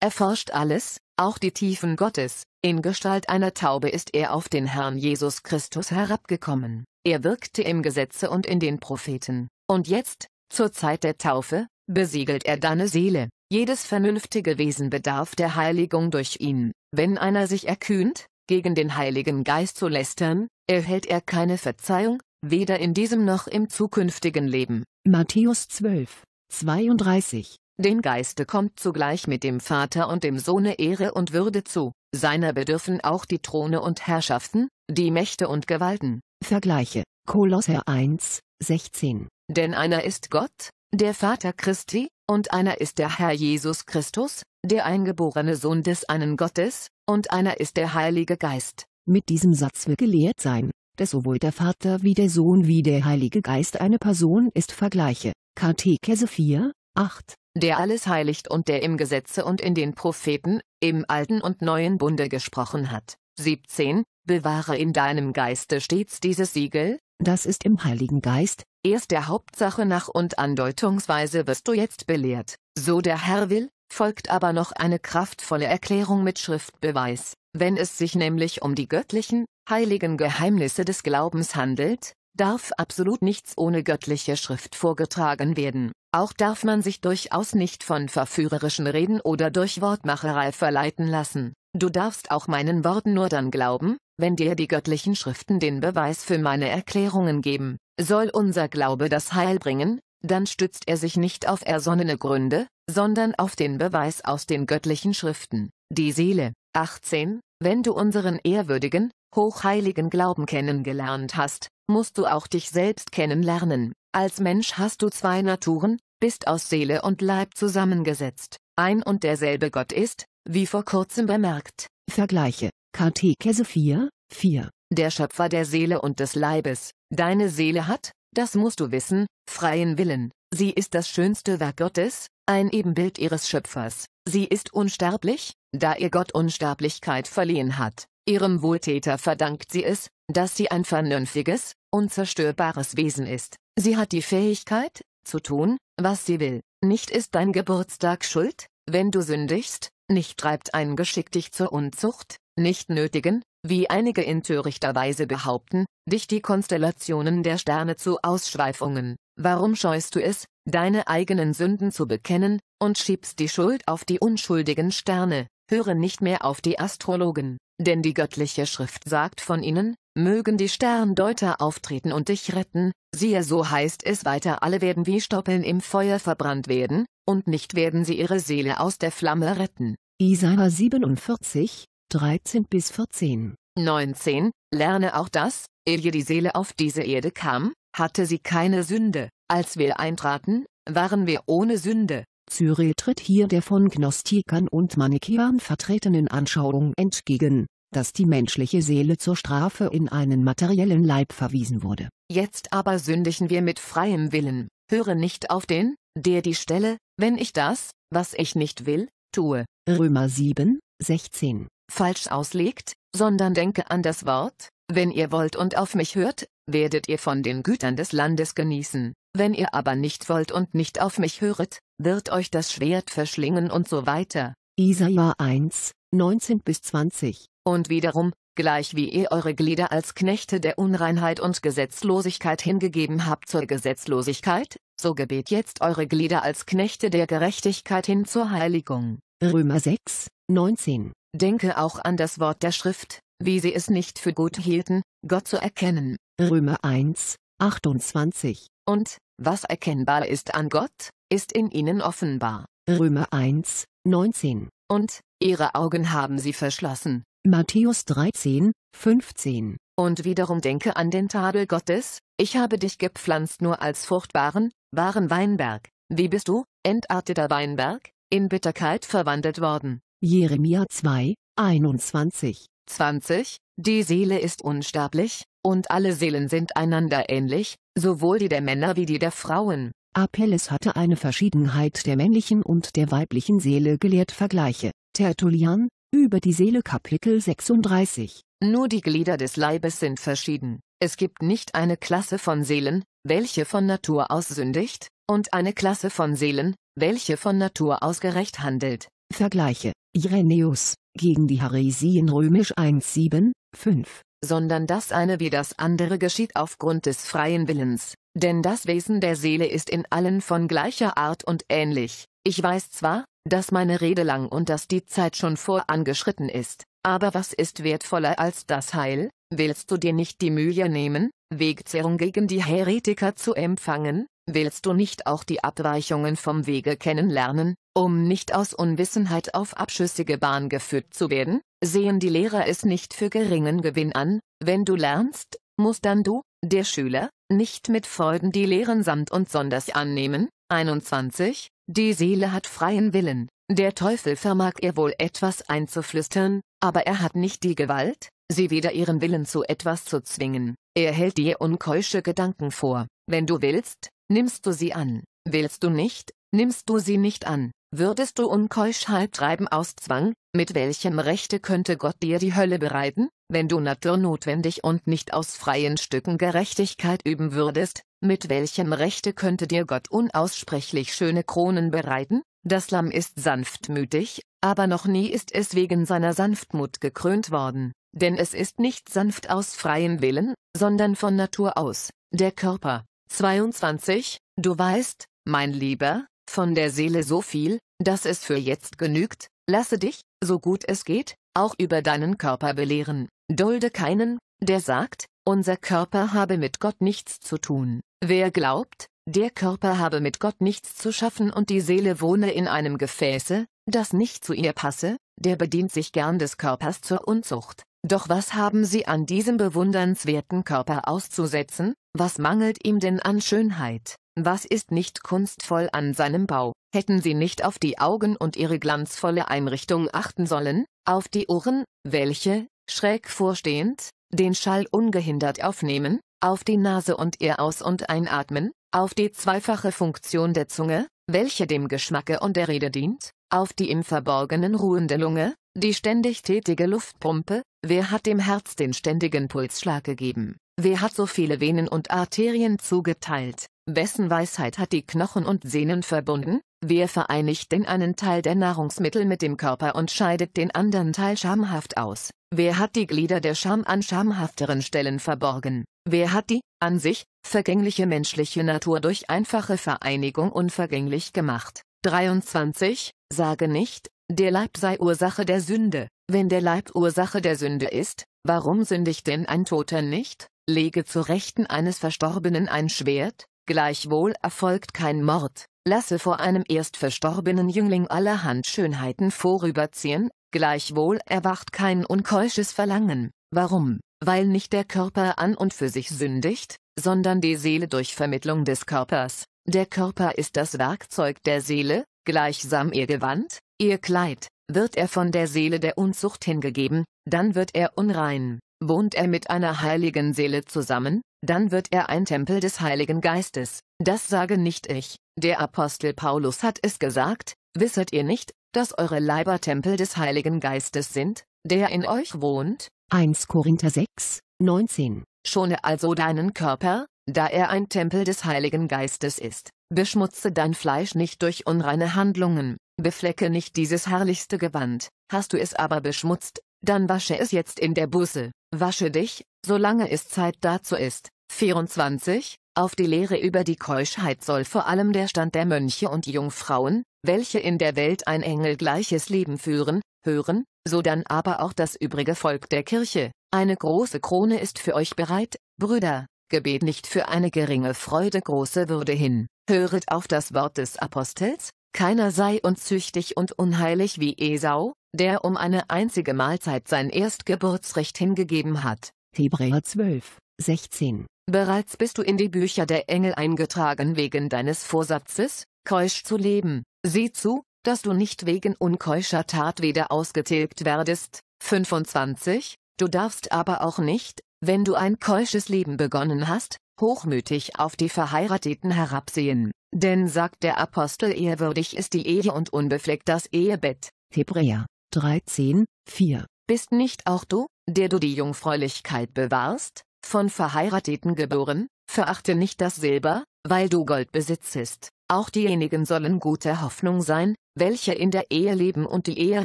erforscht alles, auch die Tiefen Gottes, in Gestalt einer Taube ist er auf den Herrn Jesus Christus herabgekommen. Er wirkte im Gesetze und in den Propheten. Und jetzt, zur Zeit der Taufe, besiegelt er deine Seele. Jedes vernünftige Wesen bedarf der Heiligung durch ihn. Wenn einer sich erkühnt, gegen den Heiligen Geist zu lästern, erhält er keine Verzeihung, weder in diesem noch im zukünftigen Leben. Matthäus 12, 32 Dem Geiste kommt zugleich mit dem Vater und dem Sohne Ehre und Würde zu, seiner bedürfen auch die Throne und Herrschaften, die Mächte und Gewalten. Vergleiche Kolosser 1, 16 Denn einer ist Gott, der Vater Christi, und einer ist der Herr Jesus Christus, der eingeborene Sohn des einen Gottes, und einer ist der Heilige Geist. Mit diesem Satz will gelehrt sein, dass sowohl der Vater wie der Sohn wie der Heilige Geist eine Person ist Vergleiche, Katechese 4, 8, der alles heiligt und der im Gesetze und in den Propheten, im Alten und Neuen Bunde gesprochen hat. 17, bewahre in deinem Geiste stets dieses Siegel, das ist im Heiligen Geist, Erst der Hauptsache nach und andeutungsweise wirst du jetzt belehrt, so der Herr will, folgt aber noch eine kraftvolle Erklärung mit Schriftbeweis. Wenn es sich nämlich um die göttlichen, heiligen Geheimnisse des Glaubens handelt, darf absolut nichts ohne göttliche Schrift vorgetragen werden. Auch darf man sich durchaus nicht von verführerischen Reden oder durch Wortmacherei verleiten lassen. Du darfst auch meinen Worten nur dann glauben, wenn dir die göttlichen Schriften den Beweis für meine Erklärungen geben, soll unser Glaube das Heil bringen, dann stützt er sich nicht auf ersonnene Gründe, sondern auf den Beweis aus den göttlichen Schriften. Die Seele, 18, wenn du unseren ehrwürdigen, hochheiligen Glauben kennengelernt hast, musst du auch dich selbst kennenlernen. Als Mensch hast du zwei Naturen, bist aus Seele und Leib zusammengesetzt. Ein und derselbe Gott ist, wie vor kurzem bemerkt, vergleiche Katechese 4, 4. Der Schöpfer der Seele und des Leibes, deine Seele hat, das musst du wissen, freien Willen. Sie ist das schönste Werk Gottes, ein Ebenbild ihres Schöpfers. Sie ist unsterblich, da ihr Gott Unsterblichkeit verliehen hat. Ihrem Wohltäter verdankt sie es, dass sie ein vernünftiges, unzerstörbares Wesen ist. Sie hat die Fähigkeit, zu tun, was sie will. Nicht ist dein Geburtstag schuld, wenn du sündigst, nicht treibt ein Geschick dich zur Unzucht, nicht nötigen, wie einige in törichter Weise behaupten, dich die Konstellationen der Sterne zu Ausschweifungen. Warum scheust du es, deine eigenen Sünden zu bekennen, und schiebst die Schuld auf die unschuldigen Sterne? Höre nicht mehr auf die Astrologen, denn die göttliche Schrift sagt von ihnen, Mögen die Sterndeuter auftreten und dich retten, siehe so heißt es weiter, alle werden wie Stoppeln im Feuer verbrannt werden, und nicht werden sie ihre Seele aus der Flamme retten. Isaiah 47, 13 bis 14. 19. Lerne auch das, ehe die Seele auf diese Erde kam, hatte sie keine Sünde, als wir eintraten, waren wir ohne Sünde. Cyril tritt hier der von Gnostikern und Manichäern vertretenen Anschauung entgegen dass die menschliche Seele zur Strafe in einen materiellen Leib verwiesen wurde. Jetzt aber sündigen wir mit freiem Willen, höre nicht auf den, der die Stelle, wenn ich das, was ich nicht will, tue. Römer 7, 16. Falsch auslegt, sondern denke an das Wort, wenn ihr wollt und auf mich hört, werdet ihr von den Gütern des Landes genießen, wenn ihr aber nicht wollt und nicht auf mich höret, wird euch das Schwert verschlingen und so weiter. Isaiah 1, 19 bis 20 und wiederum, gleich wie ihr eure Glieder als Knechte der Unreinheit und Gesetzlosigkeit hingegeben habt zur Gesetzlosigkeit, so gebet jetzt eure Glieder als Knechte der Gerechtigkeit hin zur Heiligung. Römer 6, 19. Denke auch an das Wort der Schrift, wie sie es nicht für gut hielten, Gott zu erkennen. Römer 1, 28. Und, was erkennbar ist an Gott, ist in ihnen offenbar. Römer 1, 19. Und, ihre Augen haben sie verschlossen, Matthäus 13, 15. Und wiederum denke an den Tadel Gottes, ich habe dich gepflanzt nur als fruchtbaren, wahren Weinberg. Wie bist du, entarteter Weinberg, in Bitterkeit verwandelt worden? Jeremia 2, 21. 20. Die Seele ist unsterblich, und alle Seelen sind einander ähnlich, sowohl die der Männer wie die der Frauen. Apelles hatte eine Verschiedenheit der männlichen und der weiblichen Seele gelehrt Vergleiche. Tertullian, über die Seele Kapitel 36 Nur die Glieder des Leibes sind verschieden. Es gibt nicht eine Klasse von Seelen, welche von Natur aus sündigt, und eine Klasse von Seelen, welche von Natur aus gerecht handelt. Vergleiche Irenäus gegen die Haresien römisch 1 7, 5 sondern das eine wie das andere geschieht aufgrund des freien Willens. Denn das Wesen der Seele ist in allen von gleicher Art und ähnlich. Ich weiß zwar, dass meine Rede lang und dass die Zeit schon vorangeschritten ist. Aber was ist wertvoller als das Heil? Willst du dir nicht die Mühe nehmen, Wegzehrung gegen die Heretiker zu empfangen? Willst du nicht auch die Abweichungen vom Wege kennenlernen, um nicht aus Unwissenheit auf abschüssige Bahn geführt zu werden? Sehen die Lehrer es nicht für geringen Gewinn an, wenn du lernst, musst dann du, der Schüler, nicht mit Freuden die Lehren samt und sonders annehmen? 21. Die Seele hat freien Willen. Der Teufel vermag ihr wohl etwas einzuflüstern, aber er hat nicht die Gewalt, sie wieder ihren Willen zu etwas zu zwingen. Er hält dir unkeusche Gedanken vor. Wenn du willst, nimmst du sie an. Willst du nicht, nimmst du sie nicht an. Würdest du unkeusch halb treiben aus Zwang, mit welchem Rechte könnte Gott dir die Hölle bereiten? Wenn du naturnotwendig und nicht aus freien Stücken Gerechtigkeit üben würdest, mit welchem Rechte könnte dir Gott unaussprechlich schöne Kronen bereiten? Das Lamm ist sanftmütig, aber noch nie ist es wegen seiner Sanftmut gekrönt worden, denn es ist nicht sanft aus freiem Willen, sondern von Natur aus, der Körper. 22. Du weißt, mein Lieber, von der Seele so viel, dass es für jetzt genügt, lasse dich, so gut es geht, auch über deinen Körper belehren. Dulde keinen, der sagt, unser Körper habe mit Gott nichts zu tun. Wer glaubt, der Körper habe mit Gott nichts zu schaffen und die Seele wohne in einem Gefäße, das nicht zu ihr passe, der bedient sich gern des Körpers zur Unzucht. Doch was haben sie an diesem bewundernswerten Körper auszusetzen, was mangelt ihm denn an Schönheit? Was ist nicht kunstvoll an seinem Bau? Hätten Sie nicht auf die Augen und ihre glanzvolle Einrichtung achten sollen, auf die Ohren, welche, schräg vorstehend, den Schall ungehindert aufnehmen, auf die Nase und ihr Aus- und Einatmen, auf die zweifache Funktion der Zunge, welche dem Geschmacke und der Rede dient, auf die im Verborgenen ruhende Lunge, die ständig tätige Luftpumpe, wer hat dem Herz den ständigen Pulsschlag gegeben, wer hat so viele Venen und Arterien zugeteilt, wessen Weisheit hat die Knochen und Sehnen verbunden, Wer vereinigt denn einen Teil der Nahrungsmittel mit dem Körper und scheidet den anderen Teil schamhaft aus? Wer hat die Glieder der Scham an schamhafteren Stellen verborgen? Wer hat die, an sich, vergängliche menschliche Natur durch einfache Vereinigung unvergänglich gemacht? 23. Sage nicht, der Leib sei Ursache der Sünde. Wenn der Leib Ursache der Sünde ist, warum sündigt denn ein Toter nicht? Lege zu Rechten eines Verstorbenen ein Schwert, gleichwohl erfolgt kein Mord lasse vor einem erst verstorbenen Jüngling allerhand Schönheiten vorüberziehen, gleichwohl erwacht kein unkeusches Verlangen. Warum? Weil nicht der Körper an und für sich sündigt, sondern die Seele durch Vermittlung des Körpers. Der Körper ist das Werkzeug der Seele, gleichsam ihr Gewand, ihr Kleid. Wird er von der Seele der Unzucht hingegeben, dann wird er unrein. Wohnt er mit einer heiligen Seele zusammen, dann wird er ein Tempel des Heiligen Geistes. Das sage nicht ich. Der Apostel Paulus hat es gesagt, wisset ihr nicht, dass eure Leiber Tempel des Heiligen Geistes sind, der in euch wohnt? 1 Korinther 6, 19. Schone also deinen Körper, da er ein Tempel des Heiligen Geistes ist. Beschmutze dein Fleisch nicht durch unreine Handlungen, beflecke nicht dieses herrlichste Gewand, hast du es aber beschmutzt, dann wasche es jetzt in der Busse. Wasche dich, solange es Zeit dazu ist. 24. Auf die Lehre über die Keuschheit soll vor allem der Stand der Mönche und Jungfrauen, welche in der Welt ein engelgleiches Leben führen, hören, so dann aber auch das übrige Volk der Kirche. Eine große Krone ist für euch bereit, Brüder, gebet nicht für eine geringe Freude große Würde hin. Höret auf das Wort des Apostels, keiner sei unzüchtig und unheilig wie Esau, der um eine einzige Mahlzeit sein Erstgeburtsrecht hingegeben hat. Hebräer 12, 16. Bereits bist du in die Bücher der Engel eingetragen wegen deines Vorsatzes, keusch zu leben. Sieh zu, dass du nicht wegen unkeuscher Tat wieder ausgetilgt werdest. 25. Du darfst aber auch nicht, wenn du ein keusches Leben begonnen hast, hochmütig auf die Verheirateten herabsehen. Denn sagt der Apostel ehrwürdig ist die Ehe und unbefleckt das Ehebett. Hebräer 13, 4. Bist nicht auch du, der du die Jungfräulichkeit bewahrst, von Verheirateten geboren? Verachte nicht das Silber, weil du Gold besitzest. Auch diejenigen sollen gute Hoffnung sein, welche in der Ehe leben und die Ehe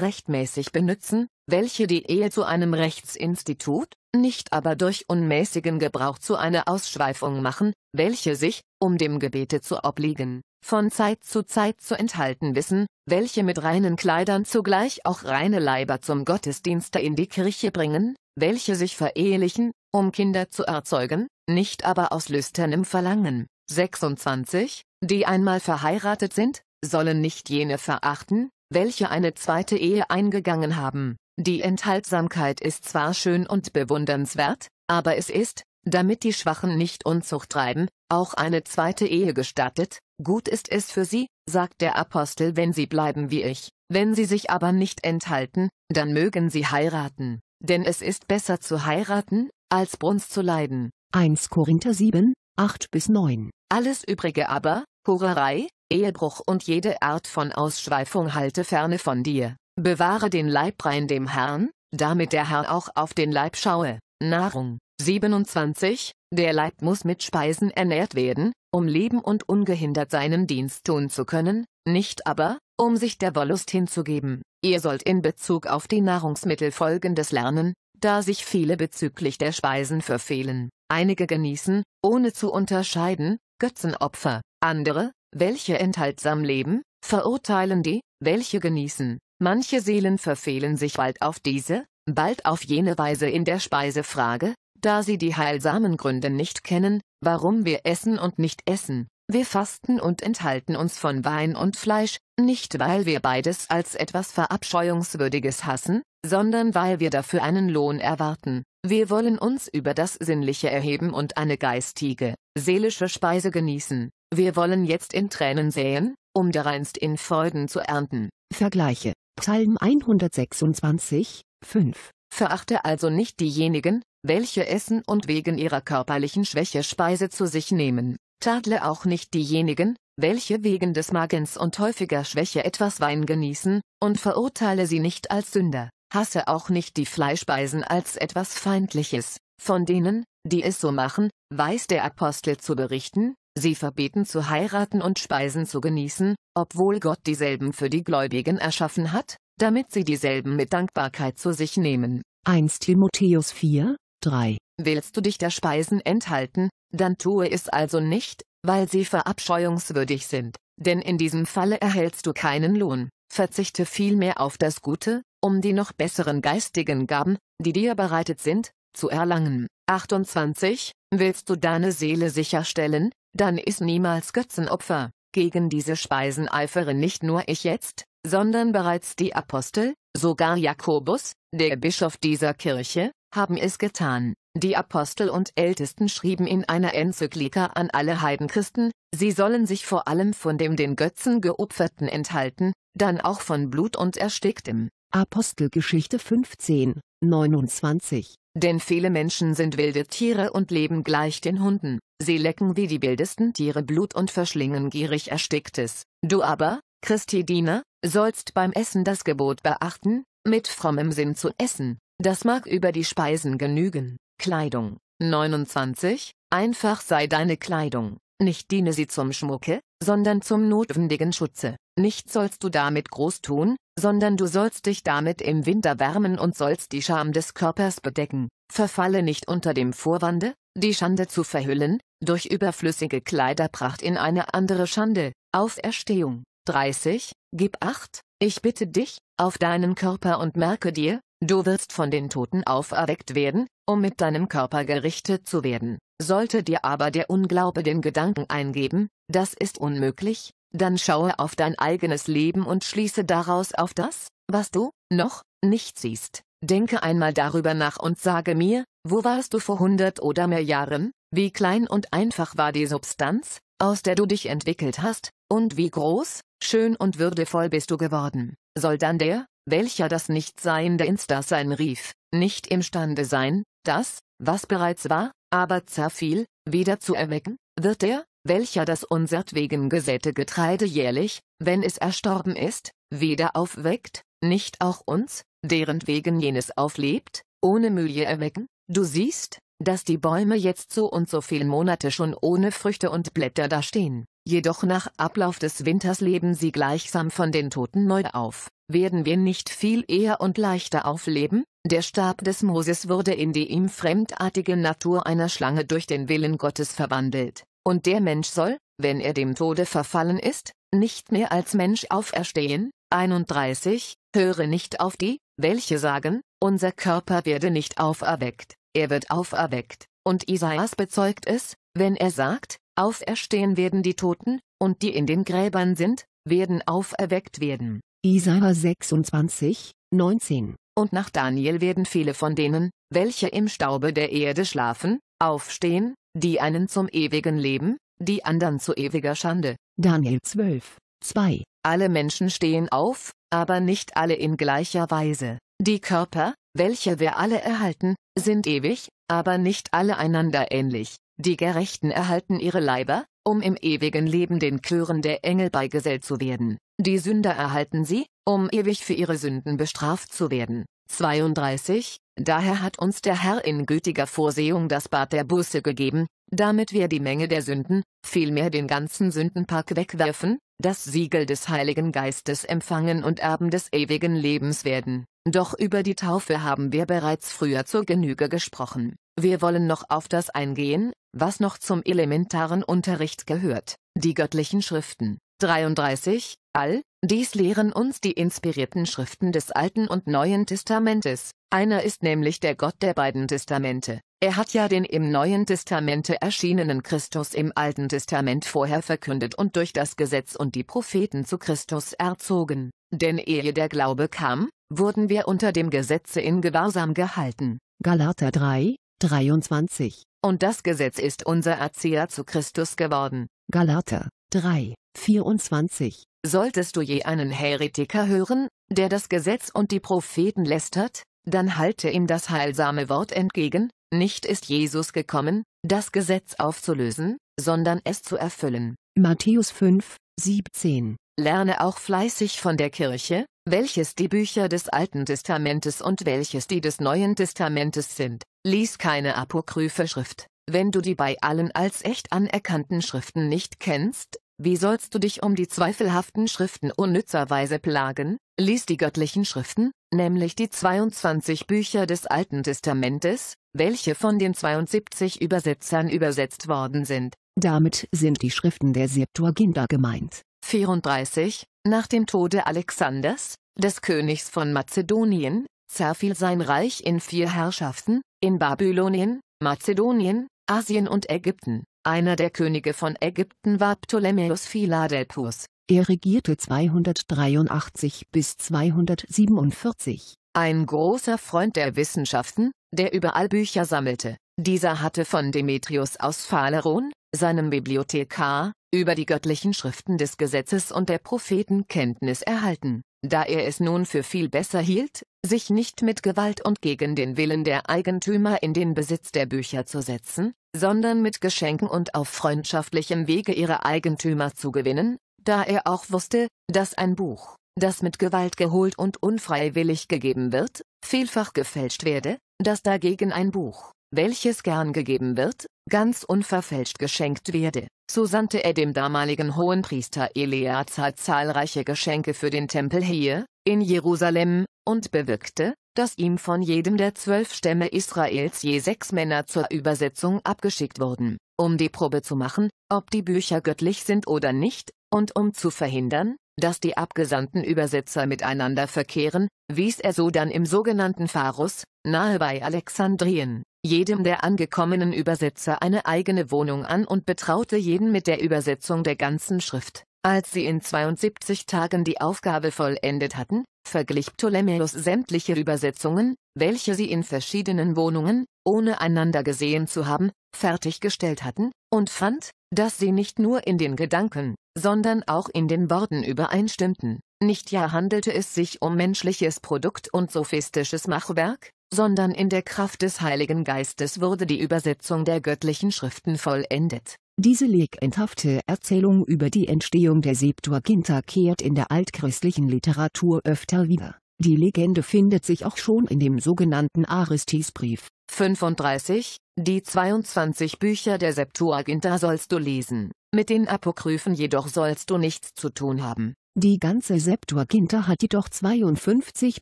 rechtmäßig benützen, welche die Ehe zu einem Rechtsinstitut, nicht aber durch unmäßigen Gebrauch zu einer Ausschweifung machen, welche sich, um dem Gebete zu obliegen, von Zeit zu Zeit zu enthalten wissen, welche mit reinen Kleidern zugleich auch reine Leiber zum Gottesdienste in die Kirche bringen, welche sich verehelichen, um Kinder zu erzeugen, nicht aber aus lüsternem Verlangen. 26, die einmal verheiratet sind, sollen nicht jene verachten, welche eine zweite Ehe eingegangen haben, die Enthaltsamkeit ist zwar schön und bewundernswert, aber es ist, damit die Schwachen nicht Unzucht treiben, auch eine zweite Ehe gestattet, gut ist es für sie, sagt der Apostel, wenn sie bleiben wie ich, wenn sie sich aber nicht enthalten, dann mögen sie heiraten, denn es ist besser zu heiraten, als Brunst zu leiden. 1 Korinther 7, 8 bis 9. Alles Übrige aber, Hurerei, Ehebruch und jede Art von Ausschweifung halte ferne von dir. Bewahre den Leib rein dem Herrn, damit der Herr auch auf den Leib schaue. Nahrung. 27. Der Leib muss mit Speisen ernährt werden, um leben und ungehindert seinen Dienst tun zu können, nicht aber, um sich der Wollust hinzugeben. Ihr sollt in Bezug auf die Nahrungsmittel Folgendes lernen, da sich viele bezüglich der Speisen verfehlen. Einige genießen, ohne zu unterscheiden, Götzenopfer, andere, welche enthaltsam leben, verurteilen die, welche genießen, Manche Seelen verfehlen sich bald auf diese, bald auf jene Weise in der Speisefrage, da sie die heilsamen Gründe nicht kennen, warum wir essen und nicht essen. Wir fasten und enthalten uns von Wein und Fleisch, nicht weil wir beides als etwas Verabscheuungswürdiges hassen, sondern weil wir dafür einen Lohn erwarten. Wir wollen uns über das Sinnliche erheben und eine geistige, seelische Speise genießen. Wir wollen jetzt in Tränen säen, um dereinst in Freuden zu ernten. Vergleiche Psalm 126, 5. Verachte also nicht diejenigen, welche essen und wegen ihrer körperlichen Schwäche Speise zu sich nehmen. Tadle auch nicht diejenigen, welche wegen des Magens und häufiger Schwäche etwas Wein genießen, und verurteile sie nicht als Sünder. Hasse auch nicht die Fleischspeisen als etwas Feindliches. Von denen, die es so machen, weiß der Apostel zu berichten, Sie verbieten zu heiraten und Speisen zu genießen, obwohl Gott dieselben für die Gläubigen erschaffen hat, damit sie dieselben mit Dankbarkeit zu sich nehmen. 1 Timotheus 4, 3 Willst du dich der Speisen enthalten, dann tue es also nicht, weil sie verabscheuungswürdig sind, denn in diesem Falle erhältst du keinen Lohn. Verzichte vielmehr auf das Gute, um die noch besseren geistigen Gaben, die dir bereitet sind, zu erlangen. 28. Willst du deine Seele sicherstellen, dann ist niemals Götzenopfer, gegen diese Speisen eifere nicht nur ich jetzt, sondern bereits die Apostel, sogar Jakobus, der Bischof dieser Kirche, haben es getan. Die Apostel und Ältesten schrieben in einer Enzyklika an alle Heidenchristen, sie sollen sich vor allem von dem den Götzen geopferten enthalten, dann auch von Blut und Ersticktem. Apostelgeschichte 15, 29. Denn viele Menschen sind wilde Tiere und leben gleich den Hunden. Sie lecken wie die wildesten Tiere Blut und verschlingen gierig Ersticktes. Du aber, Christi Diener, sollst beim Essen das Gebot beachten, mit frommem Sinn zu essen. Das mag über die Speisen genügen. Kleidung. 29. Einfach sei deine Kleidung. Nicht diene sie zum Schmucke, sondern zum notwendigen Schutze. Nicht sollst du damit groß tun, sondern du sollst dich damit im Winter wärmen und sollst die Scham des Körpers bedecken. Verfalle nicht unter dem Vorwande, die Schande zu verhüllen, durch überflüssige Kleiderpracht in eine andere Schande. Auferstehung 30. Gib acht, ich bitte dich, auf deinen Körper und merke dir, du wirst von den Toten auferweckt werden, um mit deinem Körper gerichtet zu werden. Sollte dir aber der Unglaube den Gedanken eingeben, das ist unmöglich, dann schaue auf dein eigenes Leben und schließe daraus auf das, was du noch nicht siehst. Denke einmal darüber nach und sage mir, wo warst du vor hundert oder mehr Jahren, wie klein und einfach war die Substanz, aus der du dich entwickelt hast, und wie groß, schön und würdevoll bist du geworden. Soll dann der, welcher das Nichtseiende ins Dasein rief, nicht imstande sein, das, was bereits war, aber zerfiel, wieder zu erwecken, wird der, welcher das unsertwegen gesäte Getreide jährlich, wenn es erstorben ist, weder aufweckt, nicht auch uns, deren wegen jenes auflebt, ohne Mühe erwecken, du siehst, dass die Bäume jetzt so und so viel Monate schon ohne Früchte und Blätter dastehen, jedoch nach Ablauf des Winters leben sie gleichsam von den Toten neu auf, werden wir nicht viel eher und leichter aufleben? Der Stab des Moses wurde in die ihm fremdartige Natur einer Schlange durch den Willen Gottes verwandelt. Und der Mensch soll, wenn er dem Tode verfallen ist, nicht mehr als Mensch auferstehen. 31. Höre nicht auf die, welche sagen, unser Körper werde nicht auferweckt, er wird auferweckt. Und Isaias bezeugt es, wenn er sagt, auferstehen werden die Toten, und die in den Gräbern sind, werden auferweckt werden. Isaiah 26, 19. Und nach Daniel werden viele von denen, welche im Staube der Erde schlafen, aufstehen, die einen zum ewigen Leben, die anderen zu ewiger Schande. Daniel 12, 2. Alle Menschen stehen auf, aber nicht alle in gleicher Weise. Die Körper, welche wir alle erhalten, sind ewig, aber nicht alle einander ähnlich. Die Gerechten erhalten ihre Leiber, um im ewigen Leben den Chören der Engel beigesellt zu werden. Die Sünder erhalten sie, um ewig für ihre Sünden bestraft zu werden. 32. Daher hat uns der Herr in gütiger Vorsehung das Bad der Buße gegeben, damit wir die Menge der Sünden, vielmehr den ganzen Sündenpark wegwerfen, das Siegel des Heiligen Geistes empfangen und Erben des ewigen Lebens werden. Doch über die Taufe haben wir bereits früher zur Genüge gesprochen. Wir wollen noch auf das eingehen, was noch zum elementaren Unterricht gehört, die göttlichen Schriften. 33, all, dies lehren uns die inspirierten Schriften des Alten und Neuen Testamentes. Einer ist nämlich der Gott der beiden Testamente. Er hat ja den im Neuen Testamente erschienenen Christus im Alten Testament vorher verkündet und durch das Gesetz und die Propheten zu Christus erzogen. Denn ehe der Glaube kam, wurden wir unter dem Gesetze in Gewahrsam gehalten. Galater 3, 23. Und das Gesetz ist unser Erzieher zu Christus geworden. Galater 3, 24. Solltest du je einen Heretiker hören, der das Gesetz und die Propheten lästert, dann halte ihm das heilsame Wort entgegen, nicht ist Jesus gekommen, das Gesetz aufzulösen, sondern es zu erfüllen. Matthäus 5, 17. Lerne auch fleißig von der Kirche, welches die Bücher des Alten Testamentes und welches die des Neuen Testamentes sind. Lies keine apokryphe Schrift, wenn du die bei allen als echt anerkannten Schriften nicht kennst, wie sollst du dich um die zweifelhaften Schriften unnützerweise plagen? Lies die göttlichen Schriften, nämlich die 22 Bücher des Alten Testamentes, welche von den 72 Übersetzern übersetzt worden sind. Damit sind die Schriften der Septuaginta gemeint. 34. Nach dem Tode Alexanders, des Königs von Mazedonien, zerfiel sein Reich in vier Herrschaften, in Babylonien, Mazedonien, Asien und Ägypten. Einer der Könige von Ägypten war Ptolemäus Philadelphus. Er regierte 283 bis 247. Ein großer Freund der Wissenschaften, der überall Bücher sammelte. Dieser hatte von Demetrius aus Phaleron, seinem Bibliothekar, über die göttlichen Schriften des Gesetzes und der Propheten Kenntnis erhalten. Da er es nun für viel besser hielt, sich nicht mit Gewalt und gegen den Willen der Eigentümer in den Besitz der Bücher zu setzen, sondern mit Geschenken und auf freundschaftlichem Wege ihre Eigentümer zu gewinnen, da er auch wusste, dass ein Buch, das mit Gewalt geholt und unfreiwillig gegeben wird, vielfach gefälscht werde, dass dagegen ein Buch, welches gern gegeben wird, ganz unverfälscht geschenkt werde. So sandte er dem damaligen Hohenpriester Eleazar zahlreiche Geschenke für den Tempel hier, in Jerusalem, und bewirkte, dass ihm von jedem der zwölf Stämme Israels je sechs Männer zur Übersetzung abgeschickt wurden, um die Probe zu machen, ob die Bücher göttlich sind oder nicht, und um zu verhindern, dass die abgesandten Übersetzer miteinander verkehren, wies er so dann im sogenannten Pharus, nahe bei Alexandrien, jedem der angekommenen Übersetzer eine eigene Wohnung an und betraute jeden mit der Übersetzung der ganzen Schrift. Als sie in 72 Tagen die Aufgabe vollendet hatten, verglich Ptolemäus sämtliche Übersetzungen, welche sie in verschiedenen Wohnungen, ohne einander gesehen zu haben, fertiggestellt hatten, und fand, dass sie nicht nur in den Gedanken, sondern auch in den Worten übereinstimmten. Nicht ja handelte es sich um menschliches Produkt und sophistisches Machwerk, sondern in der Kraft des Heiligen Geistes wurde die Übersetzung der göttlichen Schriften vollendet. Diese legendhafte Erzählung über die Entstehung der Septuaginta kehrt in der altchristlichen Literatur öfter wieder. Die Legende findet sich auch schon in dem sogenannten Aristisbrief. 35. Die 22 Bücher der Septuaginta sollst du lesen, mit den Apokryphen jedoch sollst du nichts zu tun haben. Die ganze Septuaginta hat jedoch 52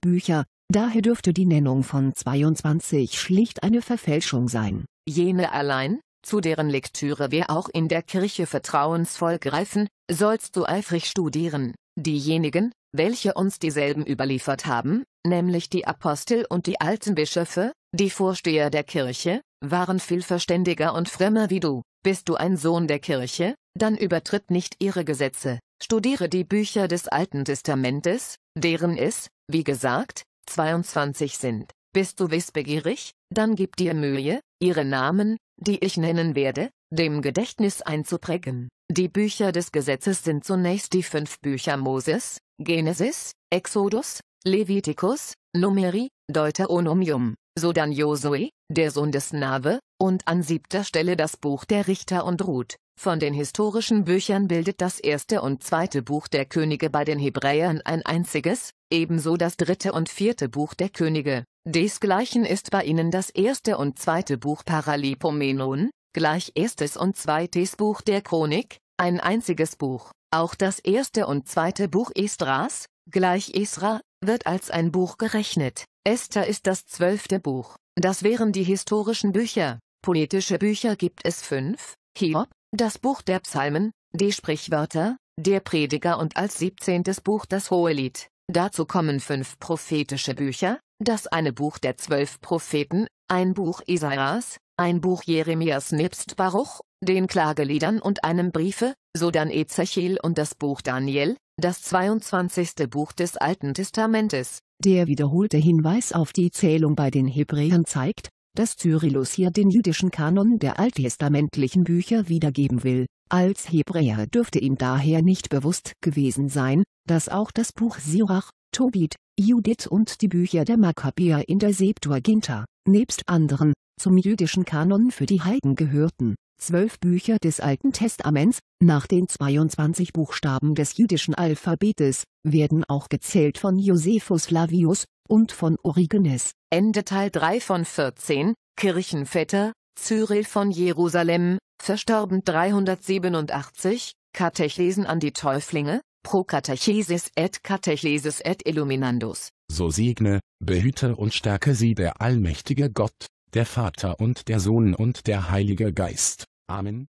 Bücher, Daher dürfte die Nennung von 22 schlicht eine Verfälschung sein. Jene allein, zu deren Lektüre wir auch in der Kirche vertrauensvoll greifen, sollst du eifrig studieren. Diejenigen, welche uns dieselben überliefert haben, nämlich die Apostel und die alten Bischöfe, die Vorsteher der Kirche, waren viel verständiger und fremmer wie du. Bist du ein Sohn der Kirche, dann übertritt nicht ihre Gesetze. Studiere die Bücher des Alten Testamentes, deren es, wie gesagt, 22 sind. Bist du wissbegierig? Dann gib dir Mühe, ihre Namen, die ich nennen werde, dem Gedächtnis einzuprägen. Die Bücher des Gesetzes sind zunächst die fünf Bücher Moses, Genesis, Exodus, Levitikus, Numeri, Deuteronomium, sodann Josue, der Sohn des Nave, und an siebter Stelle das Buch der Richter und Ruth. Von den historischen Büchern bildet das erste und zweite Buch der Könige bei den Hebräern ein einziges, ebenso das dritte und vierte Buch der Könige. Desgleichen ist bei ihnen das erste und zweite Buch Paralipomenon, gleich erstes und zweites Buch der Chronik, ein einziges Buch. Auch das erste und zweite Buch Esdras, gleich Esra, wird als ein Buch gerechnet. Esther ist das zwölfte Buch. Das wären die historischen Bücher. Politische Bücher gibt es fünf, Hiob, das Buch der Psalmen, die Sprichwörter, der Prediger und als 17. Buch das Hohelied. Dazu kommen fünf prophetische Bücher, das eine Buch der zwölf Propheten, ein Buch Isaias, ein Buch Jeremias nebst Baruch, den Klageliedern und einem Briefe, sodann Ezechiel und das Buch Daniel, das 22. Buch des Alten Testamentes. Der wiederholte Hinweis auf die Zählung bei den Hebräern zeigt, dass Cyrillus hier den jüdischen Kanon der alttestamentlichen Bücher wiedergeben will, als Hebräer dürfte ihm daher nicht bewusst gewesen sein, dass auch das Buch Sirach, Tobit, Judith und die Bücher der Makkabäer in der Septuaginta, nebst anderen, zum jüdischen Kanon für die Heiden gehörten. Zwölf Bücher des Alten Testaments, nach den 22 Buchstaben des jüdischen Alphabetes, werden auch gezählt von Josephus Flavius, und von Origenes. Ende Teil 3 von 14, Kirchenvetter, Cyril von Jerusalem, verstorben 387, Katechesen an die Täuflinge, Pro Katechesis et Katechesis et Illuminandus. So segne, behüte und stärke sie der allmächtige Gott, der Vater und der Sohn und der Heilige Geist. Amen.